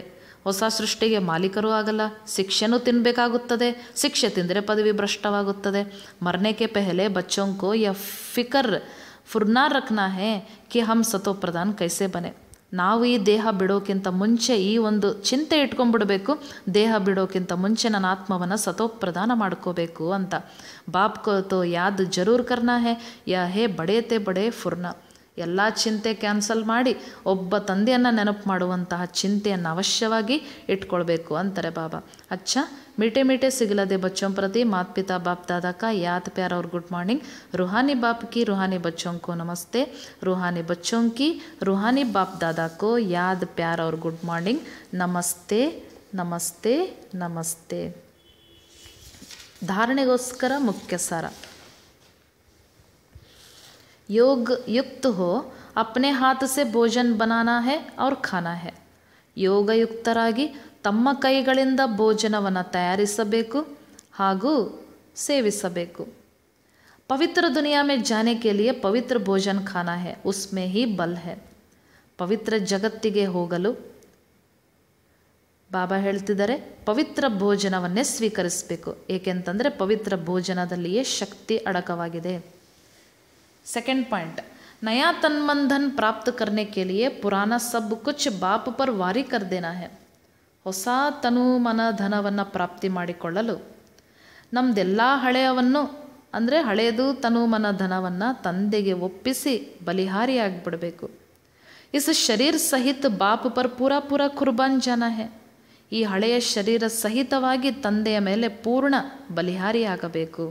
ಹೊಸ ಸೃಷ್ಟಿಗೆ ಮಾಲೀಕರೂ ಆಗಲ್ಲ ಶಿಕ್ಷೆನೂ ತಿನ್ನಬೇಕಾಗುತ್ತದೆ ಶಿಕ್ಷೆ ತಿಂದರೆ ಪದವಿ ಭ್ರಷ್ಟವಾಗುತ್ತದೆ ಮರನೆಕ್ಕೆ ಪೆಹಲೆ ಬಚ್ಚೋಂಕೋ ಯ ಫಿಕರ್ ಫುರ್ನಾ ರಕ್ನಾ ಹೇ ಕಿ ಹಮ್ ಸತೋ ಪ್ರಧಾನ್ ಕೈಸೆ ಬನೆ ನಾವು ಈ ದೇಹ ಬಿಡೋಕ್ಕಿಂತ ಮುಂಚೆ ಈ ಒಂದು ಚಿಂತೆ ಇಟ್ಕೊಂಡ್ಬಿಡಬೇಕು ದೇಹ ಬಿಡೋಕ್ಕಿಂತ ಮುಂಚೆ ನನ್ನ ಆತ್ಮವನ್ನು ಸತೋಪ್ರದಾನ ಮಾಡ್ಕೋಬೇಕು ಅಂತ ಬಾಪ್ ಕೋ ತೋ ಯಾದ್ ಜರೂರ್ ಕರ್ನಾ ಹೇ ಯಾ ಹೇ ಬಡೇತೆ ಬಡೇ ಫುರ್ನ ಎಲ್ಲ ಚಿಂತೆ ಕ್ಯಾನ್ಸಲ್ ಮಾಡಿ ಒಬ್ಬ ತಂದೆಯನ್ನು ನೆನಪು ಮಾಡುವಂತಹ ಚಿಂತೆಯನ್ನು ಅವಶ್ಯವಾಗಿ ಇಟ್ಕೊಳ್ಬೇಕು ಅಂತಾರೆ ಬಾಬಾ ಅಚ್ಚ ಮೀಟೆ ಮೀಟೆ ಸಿಗಲದೆ ಬಚ್ಚೋಂ ಪ್ರತಿ ಮಾತ್ ಪಿತಾ ಬಾಪ್ ದಾದಾಕ ಯಾತ್ ಪ್ಯಾರ್ ಅವ್ರ ಗುಡ್ ಮಾರ್ನಿಂಗ್ ರುಹಾನಿ ಬಾಪ್ಕಿ ರುಹಾನಿ ಬಚ್ಚೋಂಕೋ ನಮಸ್ತೆ ರುಹಾನಿ ಬಚ್ಚೋಂಕಿ ರುಹಾನಿ ಬಾಪ್ ದಾದಾಕೋ ಯಾದ್ ಪ್ಯಾರ್ ಅವ್ರ ಗುಡ್ ಮಾರ್ನಿಂಗ್ ನಮಸ್ತೆ ನಮಸ್ತೆ ನಮಸ್ತೆ ಧಾರಣೆಗೋಸ್ಕರ ಮುಖ್ಯ ಸಾರ योग युक्त हो अपने ಹಾತಸೆ ಭೋಜನ್ ಬನಾನಾ ಹೇ और ಖಾನಾ ಹೇ ಯೋಗಯುಕ್ತರಾಗಿ ತಮ್ಮ ಕೈಗಳಿಂದ ಭೋಜನವನ್ನು ತಯಾರಿಸಬೇಕು ಹಾಗೂ ಸೇವಿಸಬೇಕು ಪವಿತ್ರ ದುನಿಯಾ ಮೇ ಜಾನೆ ಪವಿತ್ರ ಭೋಜನ್ ಖಾನಾ ಹೇ ಉಸ್ಮೇ ಹಿ ಬಲ್ ಹೇ ಪವಿತ್ರ ಜಗತ್ತಿಗೆ ಹೋಗಲು ಬಾಬಾ ಹೇಳ್ತಿದ್ದಾರೆ ಪವಿತ್ರ ಭೋಜನವನ್ನೇ ಸ್ವೀಕರಿಸಬೇಕು ಏಕೆಂತಂದರೆ ಪವಿತ್ರ ಭೋಜನದಲ್ಲಿಯೇ ಶಕ್ತಿ ಅಡಕವಾಗಿದೆ सेकेंड पॉइंट नया तनबंधन प्राप्त करने के लिए पुराना सब कुछ बाप पर वारी कर देना है ಹೊಸ ತನು ಮನ ಧನವನ್ನು ಪ್ರಾಪ್ತಿ ಮಾಡಿಕೊಳ್ಳಲು ನಮ್ಮದೆಲ್ಲ ಹಳೆಯವನ್ನು ಅಂದರೆ ಹಳೆಯದು ತನು ಮನ ಧನವನ್ನು ತಂದೆಗೆ ಒಪ್ಪಿಸಿ ಬಲಿಹಾರಿಯಾಗಿಬಿಡಬೇಕು ಇಸ್ ಶರೀರ ಸಹಿತ ಬಾಪ್ ಪರ್ ಪೂರಾ ಪೂರಾ ಕುರ್ಬಾನ್ ಜನ ಹೇ ಈ ಹಳೆಯ ಶರೀರ ಸಹಿತವಾಗಿ ತಂದೆಯ ಮೇಲೆ ಪೂರ್ಣ ಬಲಿಹಾರಿಯಾಗಬೇಕು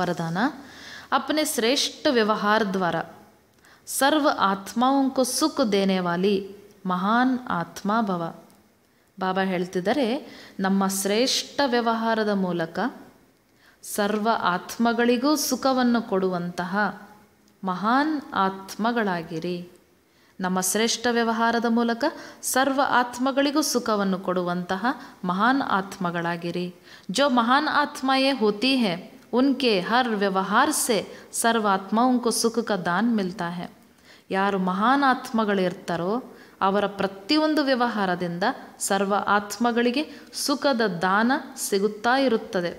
ವರದಾನ अपने श्रेष्ठ व्यवहार द्वारा सर्व को सुख ಸುಖ ದೇನೆವಾಲಿ ಮಹಾನ್ ಆತ್ಮ ಭವ ಬಾಬಾ ಹೇಳ್ತಿದ್ದಾರೆ ನಮ್ಮ ಶ್ರೇಷ್ಠ ವ್ಯವಹಾರದ ಮೂಲಕ ಸರ್ವ ಆತ್ಮಗಳಿಗೂ ಸುಖವನ್ನು ಕೊಡುವಂತಹ ಮಹಾನ್ ಆತ್ಮಗಳಾಗಿರಿ ನಮ್ಮ ಶ್ರೇಷ್ಠ ವ್ಯವಹಾರದ ಮೂಲಕ ಸರ್ವ ಆತ್ಮಗಳಿಗೂ ಸುಖವನ್ನು ಕೊಡುವಂತಹ ಮಹಾನ್ ಆತ್ಮಗಳಾಗಿರಿ ಜೋ ಮಹಾನ್ ಆತ್ಮಯೇ ಹೋತಿ ಹೇ उनके हर व्यवहार से को सुख ಸುಖಕ दान ಮಿಲ್ತಾ है ಯಾರು ಮಹಾನ್ ಆತ್ಮಗಳಿರ್ತಾರೋ ಅವರ ಪ್ರತಿಯೊಂದು ವ್ಯವಹಾರದಿಂದ ಸರ್ವ ಆತ್ಮಗಳಿಗೆ ಸುಖದ ದಾನ ಸಿಗುತ್ತಾ ಇರುತ್ತದೆ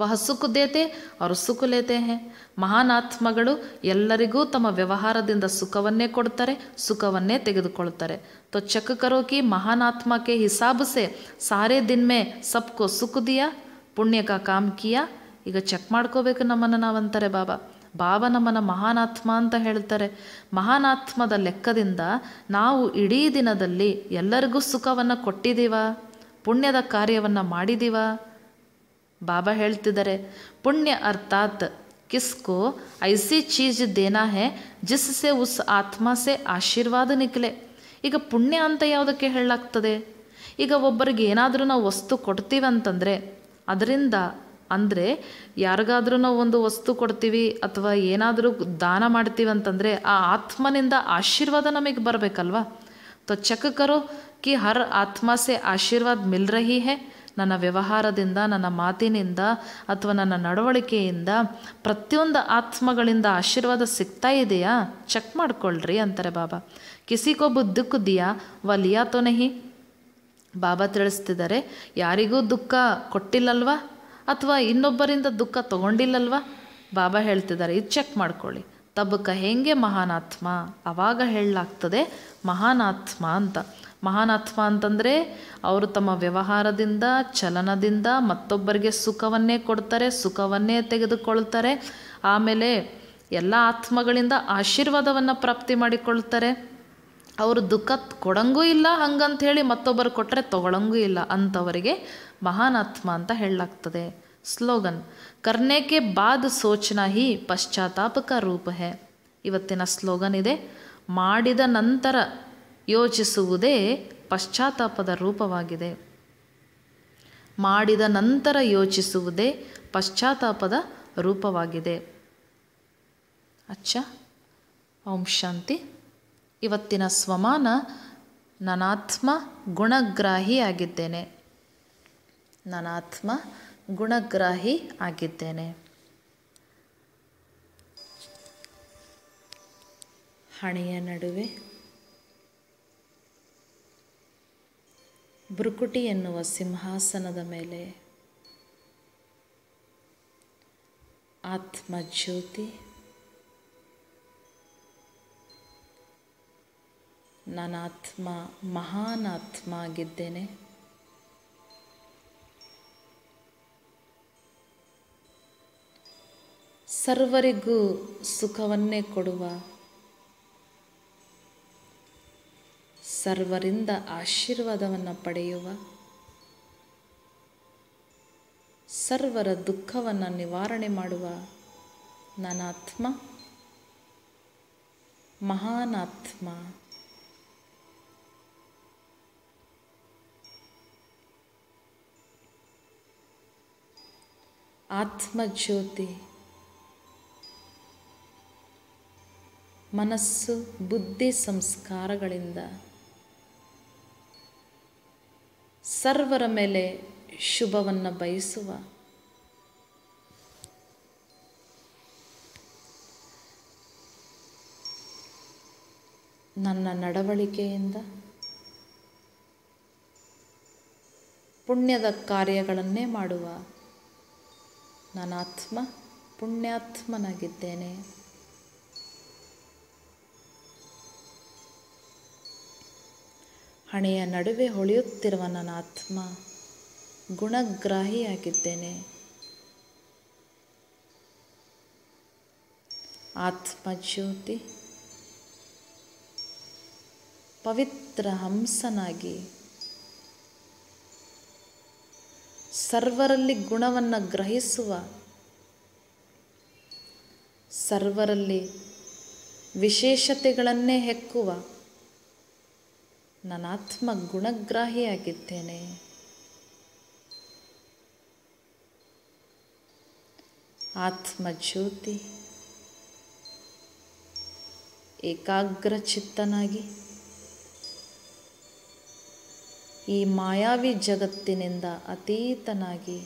ವಹ ಸುಖ ದೇತೆ ಅವರು ಸುಖ ಲೇತೆ ಹೇ ಮಹಾನ್ ಆತ್ಮಗಳು ಎಲ್ಲರಿಗೂ ತಮ್ಮ ವ್ಯವಹಾರದಿಂದ ಸುಖವನ್ನೇ ಕೊಡ್ತಾರೆ ಸುಖವನ್ನೇ ತೆಗೆದುಕೊಳ್ತಾರೆ ತೊ ಚೆಕ್ ಕರೋ ಮಹಾನ್ ಆತ್ಮಕ್ಕೆ ಹಿಸಾಬ್ ಸೆ ಸಾರೇ ದಿನ ಸಬ್ಕೋ ಸುಖ ದಿಯಾ ಪುಣ್ಯ ಕಾ ಕಾಮ್ ಕಿಯಾ ಈಗ ಚೆಕ್ ಮಾಡ್ಕೋಬೇಕು ನಮ್ಮನ್ನು ನಾವಂತಾರೆ ಬಾಬಾ ಬಾಬಾ ನಮ್ಮನ್ನು ಮಹಾನಾತ್ಮ ಅಂತ ಹೇಳ್ತಾರೆ ಮಹಾನಾತ್ಮದ ಲೆಕ್ಕದಿಂದ ನಾವು ಇಡೀ ದಿನದಲ್ಲಿ ಎಲ್ಲರಿಗೂ ಸುಖವನ್ನು ಕೊಟ್ಟಿದ್ದೀವ ಪುಣ್ಯದ ಕಾರ್ಯವನ್ನು ಮಾಡಿದೀವಾ ಬಾಬಾ ಹೇಳ್ತಿದ್ದಾರೆ ಪುಣ್ಯ ಅರ್ಥಾತ್ ಕಿಸ್ಕೋ ಐಸಿ ಚೀಜ್ ದೇನಾ ಹೇ ಜಿಸ್ಸೆ ಉಸ್ ಆತ್ಮ ಸೆ ಆಶೀರ್ವಾದ ನಿಕ್ಲೆ ಈಗ ಪುಣ್ಯ ಅಂತ ಯಾವುದಕ್ಕೆ ಹೇಳಲಾಗ್ತದೆ ಈಗ ಒಬ್ಬರಿಗೆ ಏನಾದರೂ ನಾವು ವಸ್ತು ಕೊಡ್ತೀವಂತಂದರೆ ಅದರಿಂದ ಅಂದರೆ ಯಾರಿಗಾದ್ರೂ ನಾವು ಒಂದು ವಸ್ತು ಕೊಡ್ತೀವಿ ಅಥವಾ ಏನಾದರೂ ದಾನ ಮಾಡ್ತೀವಿ ಅಂತಂದರೆ ಆ ಆತ್ಮನಿಂದ ಆಶೀರ್ವಾದ ನಮಗೆ ಬರಬೇಕಲ್ವ ತೊ ಚೆಕ್ ಕರೋ ಕಿ ಹರ್ ಆತ್ಮ ಸೆ ಆಶೀರ್ವಾದ ಮಿಲ್ ರಹಿ ಹೇ ನನ್ನ ವ್ಯವಹಾರದಿಂದ ನನ್ನ ಮಾತಿನಿಂದ ಅಥವಾ ನನ್ನ ನಡವಳಿಕೆಯಿಂದ ಪ್ರತಿಯೊಂದು ಆತ್ಮಗಳಿಂದ ಆಶೀರ್ವಾದ ಸಿಗ್ತಾ ಇದೆಯಾ ಚೆಕ್ ಮಾಡ್ಕೊಳ್ರಿ ಅಂತಾರೆ ಬಾಬಾ ಕಿಸಿಕೋ ದುಃಖದಿಯಾ ದಿಯಾ ವಲಿಯಾತೋ ಬಾಬಾ ತಿಳಿಸ್ತಿದ್ದಾರೆ ಯಾರಿಗೂ ದುಃಖ ಕೊಟ್ಟಿಲ್ಲಲ್ವಾ ಅಥವಾ ಇನ್ನೊಬ್ಬರಿಂದ ದುಃಖ ತಗೊಂಡಿಲ್ಲಲ್ವಾ ಬಾಬಾ ಹೇಳ್ತಿದ್ದಾರೆ ಇದು ಚೆಕ್ ಮಾಡ್ಕೊಳ್ಳಿ ತಬಕ ಹೆಂಗೆ ಮಹಾನಾತ್ಮ ಆವಾಗ ಹೇಳಲಾಗ್ತದೆ ಮಹಾನಾತ್ಮ ಅಂತ ಮಹಾನಾತ್ಮ ಅಂತಂದರೆ ಅವರು ತಮ್ಮ ವ್ಯವಹಾರದಿಂದ ಚಲನದಿಂದ ಮತ್ತೊಬ್ಬರಿಗೆ ಸುಖವನ್ನೇ ಕೊಡ್ತಾರೆ ಸುಖವನ್ನೇ ತೆಗೆದುಕೊಳ್ತಾರೆ ಆಮೇಲೆ ಎಲ್ಲ ಆತ್ಮಗಳಿಂದ ಆಶೀರ್ವಾದವನ್ನು ಪ್ರಾಪ್ತಿ ಮಾಡಿಕೊಳ್ತಾರೆ ಅವರು ದುಃಖ ಕೊಡಂಗೂ ಇಲ್ಲ ಹಂಗಂತ ಹೇಳಿ ಮತ್ತೊಬ್ಬರು ಕೊಟ್ಟರೆ ತಗೊಳಂಗೂ ಇಲ್ಲ ಅಂಥವರಿಗೆ ಮಹಾನಾತ್ಮ ಅಂತ ಹೇಳಲಾಗ್ತದೆ ಸ್ಲೋಗನ್ ಕರ್ನೇಕೆ ಬಾದ್ ಸೋಚನಾ ಹಿ ಪಶ್ಚಾತ್ತಾಪಕ ರೂಪ ಹೇ ಇವತ್ತಿನ ಸ್ಲೋಗನ್ ಇದೆ ಮಾಡಿದ ನಂತರ ಯೋಚಿಸುವುದೇ ಪಶ್ಚಾತ್ತಾಪದ ರೂಪವಾಗಿದೆ ಮಾಡಿದ ನಂತರ ಯೋಚಿಸುವುದೇ ಪಶ್ಚಾತ್ತಾಪದ ರೂಪವಾಗಿದೆ ಅಚ್ಚ ಓಂ ಶಾಂತಿ ಇವತ್ತಿನ ಸ್ವಮಾನ ನನಾತ್ಮ ಗುಣಗ್ರಾಹಿ ಆಗಿದ್ದೇನೆ ನನಾತ್ಮ ಗುಣಗ್ರಾಹಿ ಆಗಿದ್ದೇನೆ ಹಣೆಯ ನಡುವೆ ಬ್ರುಕುಟಿ ಎನ್ನುವ ಸಿಂಹಾಸನದ ಮೇಲೆ ಆತ್ಮಜ್ಯೋತಿ ನಾನು ಆತ್ಮ ಮಹಾನ್ ಆತ್ಮ ಆಗಿದ್ದೇನೆ ಸರ್ವರಿಗೂ ಸುಖವನ್ನೇ ಕೊಡುವ ಸರ್ವರಿಂದ ಆಶೀರ್ವಾದವನ್ನು ಪಡೆಯುವ ಸರ್ವರ ದುಃಖವನ್ನು ನಿವಾರಣೆ ಮಾಡುವ ಮಹಾನ್ ಮಹಾನಾತ್ಮ ಆತ್ಮಜ್ಯೋತಿ ಮನಸ್ಸು ಬುದ್ಧಿ ಸಂಸ್ಕಾರಗಳಿಂದ ಸರ್ವರ ಮೇಲೆ ಶುಭವನ್ನು ಬಯಸುವ ನನ್ನ ನಡವಳಿಕೆಯಿಂದ ಪುಣ್ಯದ ಕಾರ್ಯಗಳನ್ನೇ ಮಾಡುವ ನಾನು ಆತ್ಮ ಪುಣ್ಯಾತ್ಮನಾಗಿದ್ದೇನೆ ಹಣೆಯ ನಡುವೆ ಹೊಳೆಯುತ್ತಿರುವ ನನ್ನ ಆತ್ಮ ಗುಣಗ್ರಾಹಿಯಾಗಿದ್ದೇನೆ ಆತ್ಮ ಜ್ಯೋತಿ ಪವಿತ್ರ ಹಂಸನಾಗಿ ಸರ್ವರಲ್ಲಿ ಗುಣವನ್ನು ಗ್ರಹಿಸುವ ಸರ್ವರಲ್ಲಿ ವಿಶೇಷತೆಗಳನ್ನೇ ಹೆಕ್ಕುವ ನನಾತ್ಮ ಗುಣಗ್ರಾಹಿಯಾಗಿದ್ದೇನೆ ಆತ್ಮ ಏಕಾಗ್ರ ಚಿತ್ತನಾಗಿ. ಈ ಮಾಯಾವಿ ಜಗತ್ತಿನಿಂದ ಅತೀತನಾಗಿ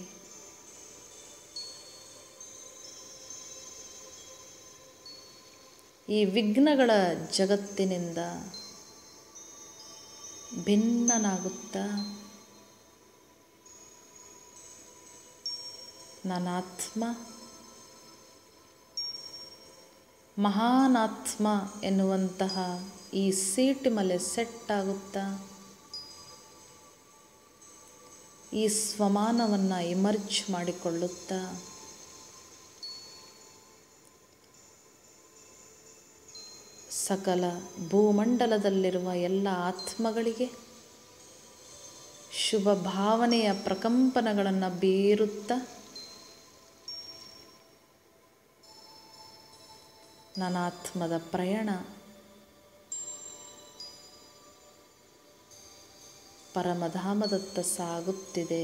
ಈ ವಿಘ್ನಗಳ ಜಗತ್ತಿನಿಂದ ಭಿನ್ನನಾಗುತ್ತಾ ನಾನಾತ್ಮ ಮಹಾನಾತ್ಮ ಎನ್ನುವಂತಹ ಈ ಸೀಟ್ ಮೇಲೆ ಸೆಟ್ ಆಗುತ್ತಾ ಈ ಸ್ವಮಾನವನ್ನು ಎಮರ್ಜ್ ಮಾಡಿಕೊಳ್ಳುತ್ತಾ ಸಕಲ ಭೂಮಂಡಲದಲ್ಲಿರುವ ಎಲ್ಲ ಆತ್ಮಗಳಿಗೆ ಶುಭ ಭಾವನೆಯ ಪ್ರಕಂಪನಗಳನ್ನು ನನ್ನ ಆತ್ಮದ ಪ್ರಯಾಣ ಪರಮಧಾಮದತ್ತ ಸಾಗುತ್ತಿದೆ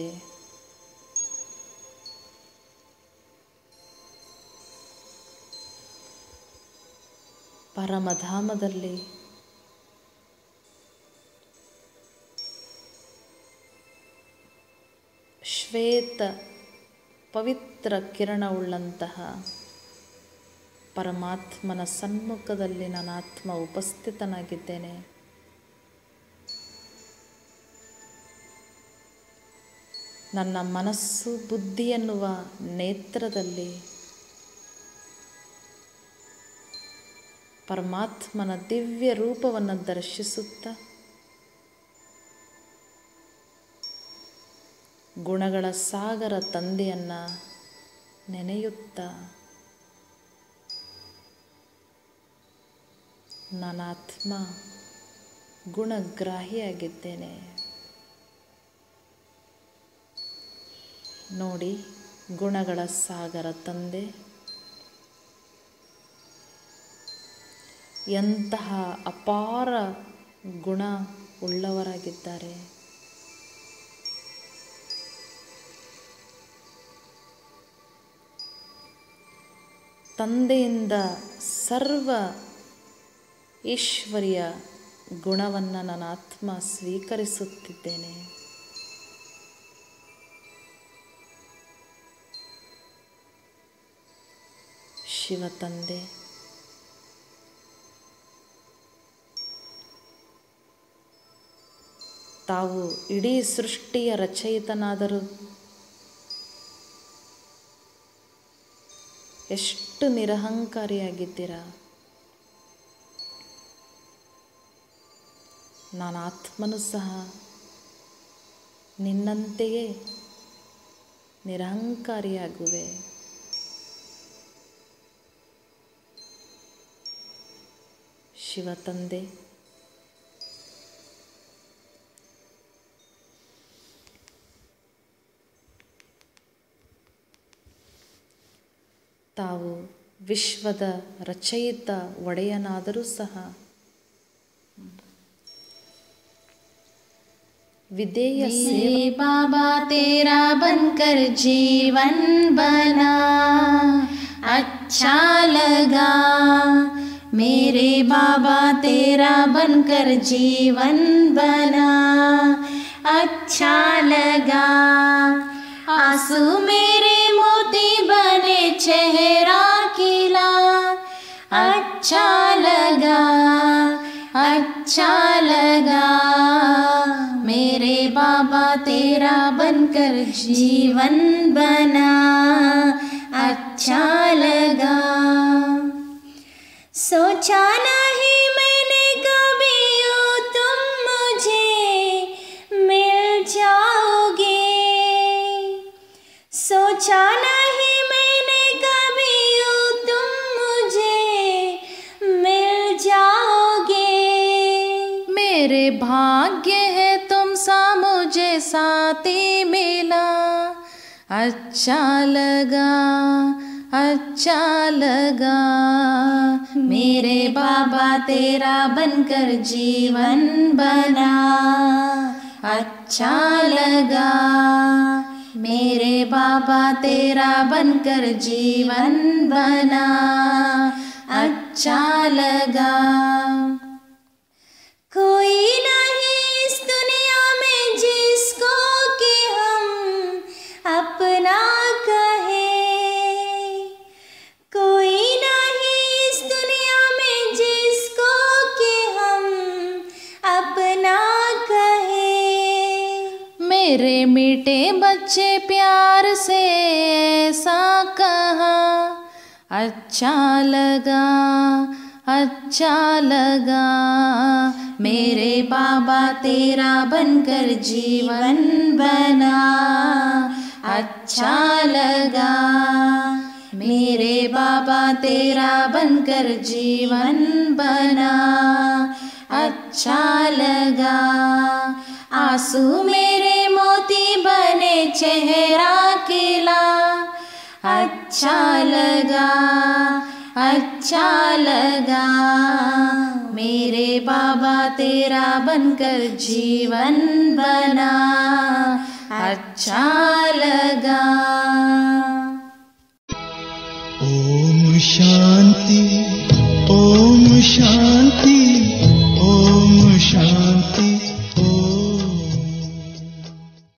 ಪರಮಧಾಮದಲ್ಲಿ ಶ್ವೇತ ಪವಿತ್ರ ಕಿರಣವುಳ್ಳಂತಹ ಪರಮಾತ್ಮನ ಸನ್ಮುಖದಲ್ಲಿ ನಾನು ಆತ್ಮ ಉಪಸ್ಥಿತನಾಗಿದ್ದೇನೆ ನನ್ನ ಮನಸ್ಸು ಬುದ್ಧಿ ಎನ್ನುವ ನೇತ್ರದಲ್ಲಿ ಪರಮಾತ್ಮನ ದಿವ್ಯ ರೂಪವನ್ನು ದರ್ಶಿಸುತ್ತ ಗುಣಗಳ ಸಾಗರ ತಂದೆಯನ್ನು ನೆನೆಯುತ್ತ ಆತ್ಮ ಗುಣಗ್ರಾಹಿಯಾಗಿದ್ದೇನೆ ನೋಡಿ ಗುಣಗಳ ಸಾಗರ ತಂದೆ ಎಂತಹ ಅಪಾರ ಗುಣ ಉಳ್ಳವರಾಗಿದ್ದಾರೆ ತಂದೆಯಿಂದ ಸರ್ವ ಈಶ್ವರಿಯ ಗುಣವನ್ನು ನನ್ನ ಆತ್ಮ ಸ್ವೀಕರಿಸುತ್ತಿದ್ದೇನೆ ಶಿವ ತಂದೆ ತಾವು ಇಡೀ ಸೃಷ್ಟಿಯ ರಚಯಿತನಾದರೂ ಎಷ್ಟು ನಿರಹಂಕಾರಿಯಾಗಿದ್ದೀರಾ ನಾನು ಆತ್ಮನು ಸಹ ನಿನ್ನಂತೆಯೇ ನಿರಹಂಕಾರಿಯಾಗುವೆ ತಂದೆ ತಾವು ವಿಶ್ವದ ರಚಯಿತ ಒಡೆಯನಾದರೂ ಬಾಬಾ ತೇರಾ ಬನ್ಕರ್ ಜೀವನ್ ಲಗಾ मेरे बाबा तेरा बनकर जीवन बना अच्छा लगा आंसू मेरे मोती बने चेहरा खिला अच्छा लगा अच्छा लगा मेरे बाबा तेरा बनकर जीवन बना अच्छा लगा सोचा नहीं मैंने कभी ओ तुम मुझे मिल जाओगे सोचा नहीं मैंने कभी ओ तुम मुझे मिल जाओगे मेरे भाग्य है तुम सा मुझे साथी मिला अच्छा लगा अच्छा लगा मेरे बाबा तेरा बनकर जीवन बना अच्छा लगा मेरे बाबा तेरा बनकर जीवन बना अच्छा लगा कोई मेरे मीठे बच्चे प्यार से ऐसा कहा अच्छा लगा अच्छा लगा मेरे बाबा तेरा बनकर जीवन बना अच्छा लगा मेरे बाबा तेरा बनकर जीवन बना अच्छा लगा आंसू मेरे मोती बने चेहरा खिला अच्छा लगा अच्छा लगा मेरे बाबा तेरा बनकर जीवन बना अच्छा लगा ओम शांति ओम शांति ओम शांति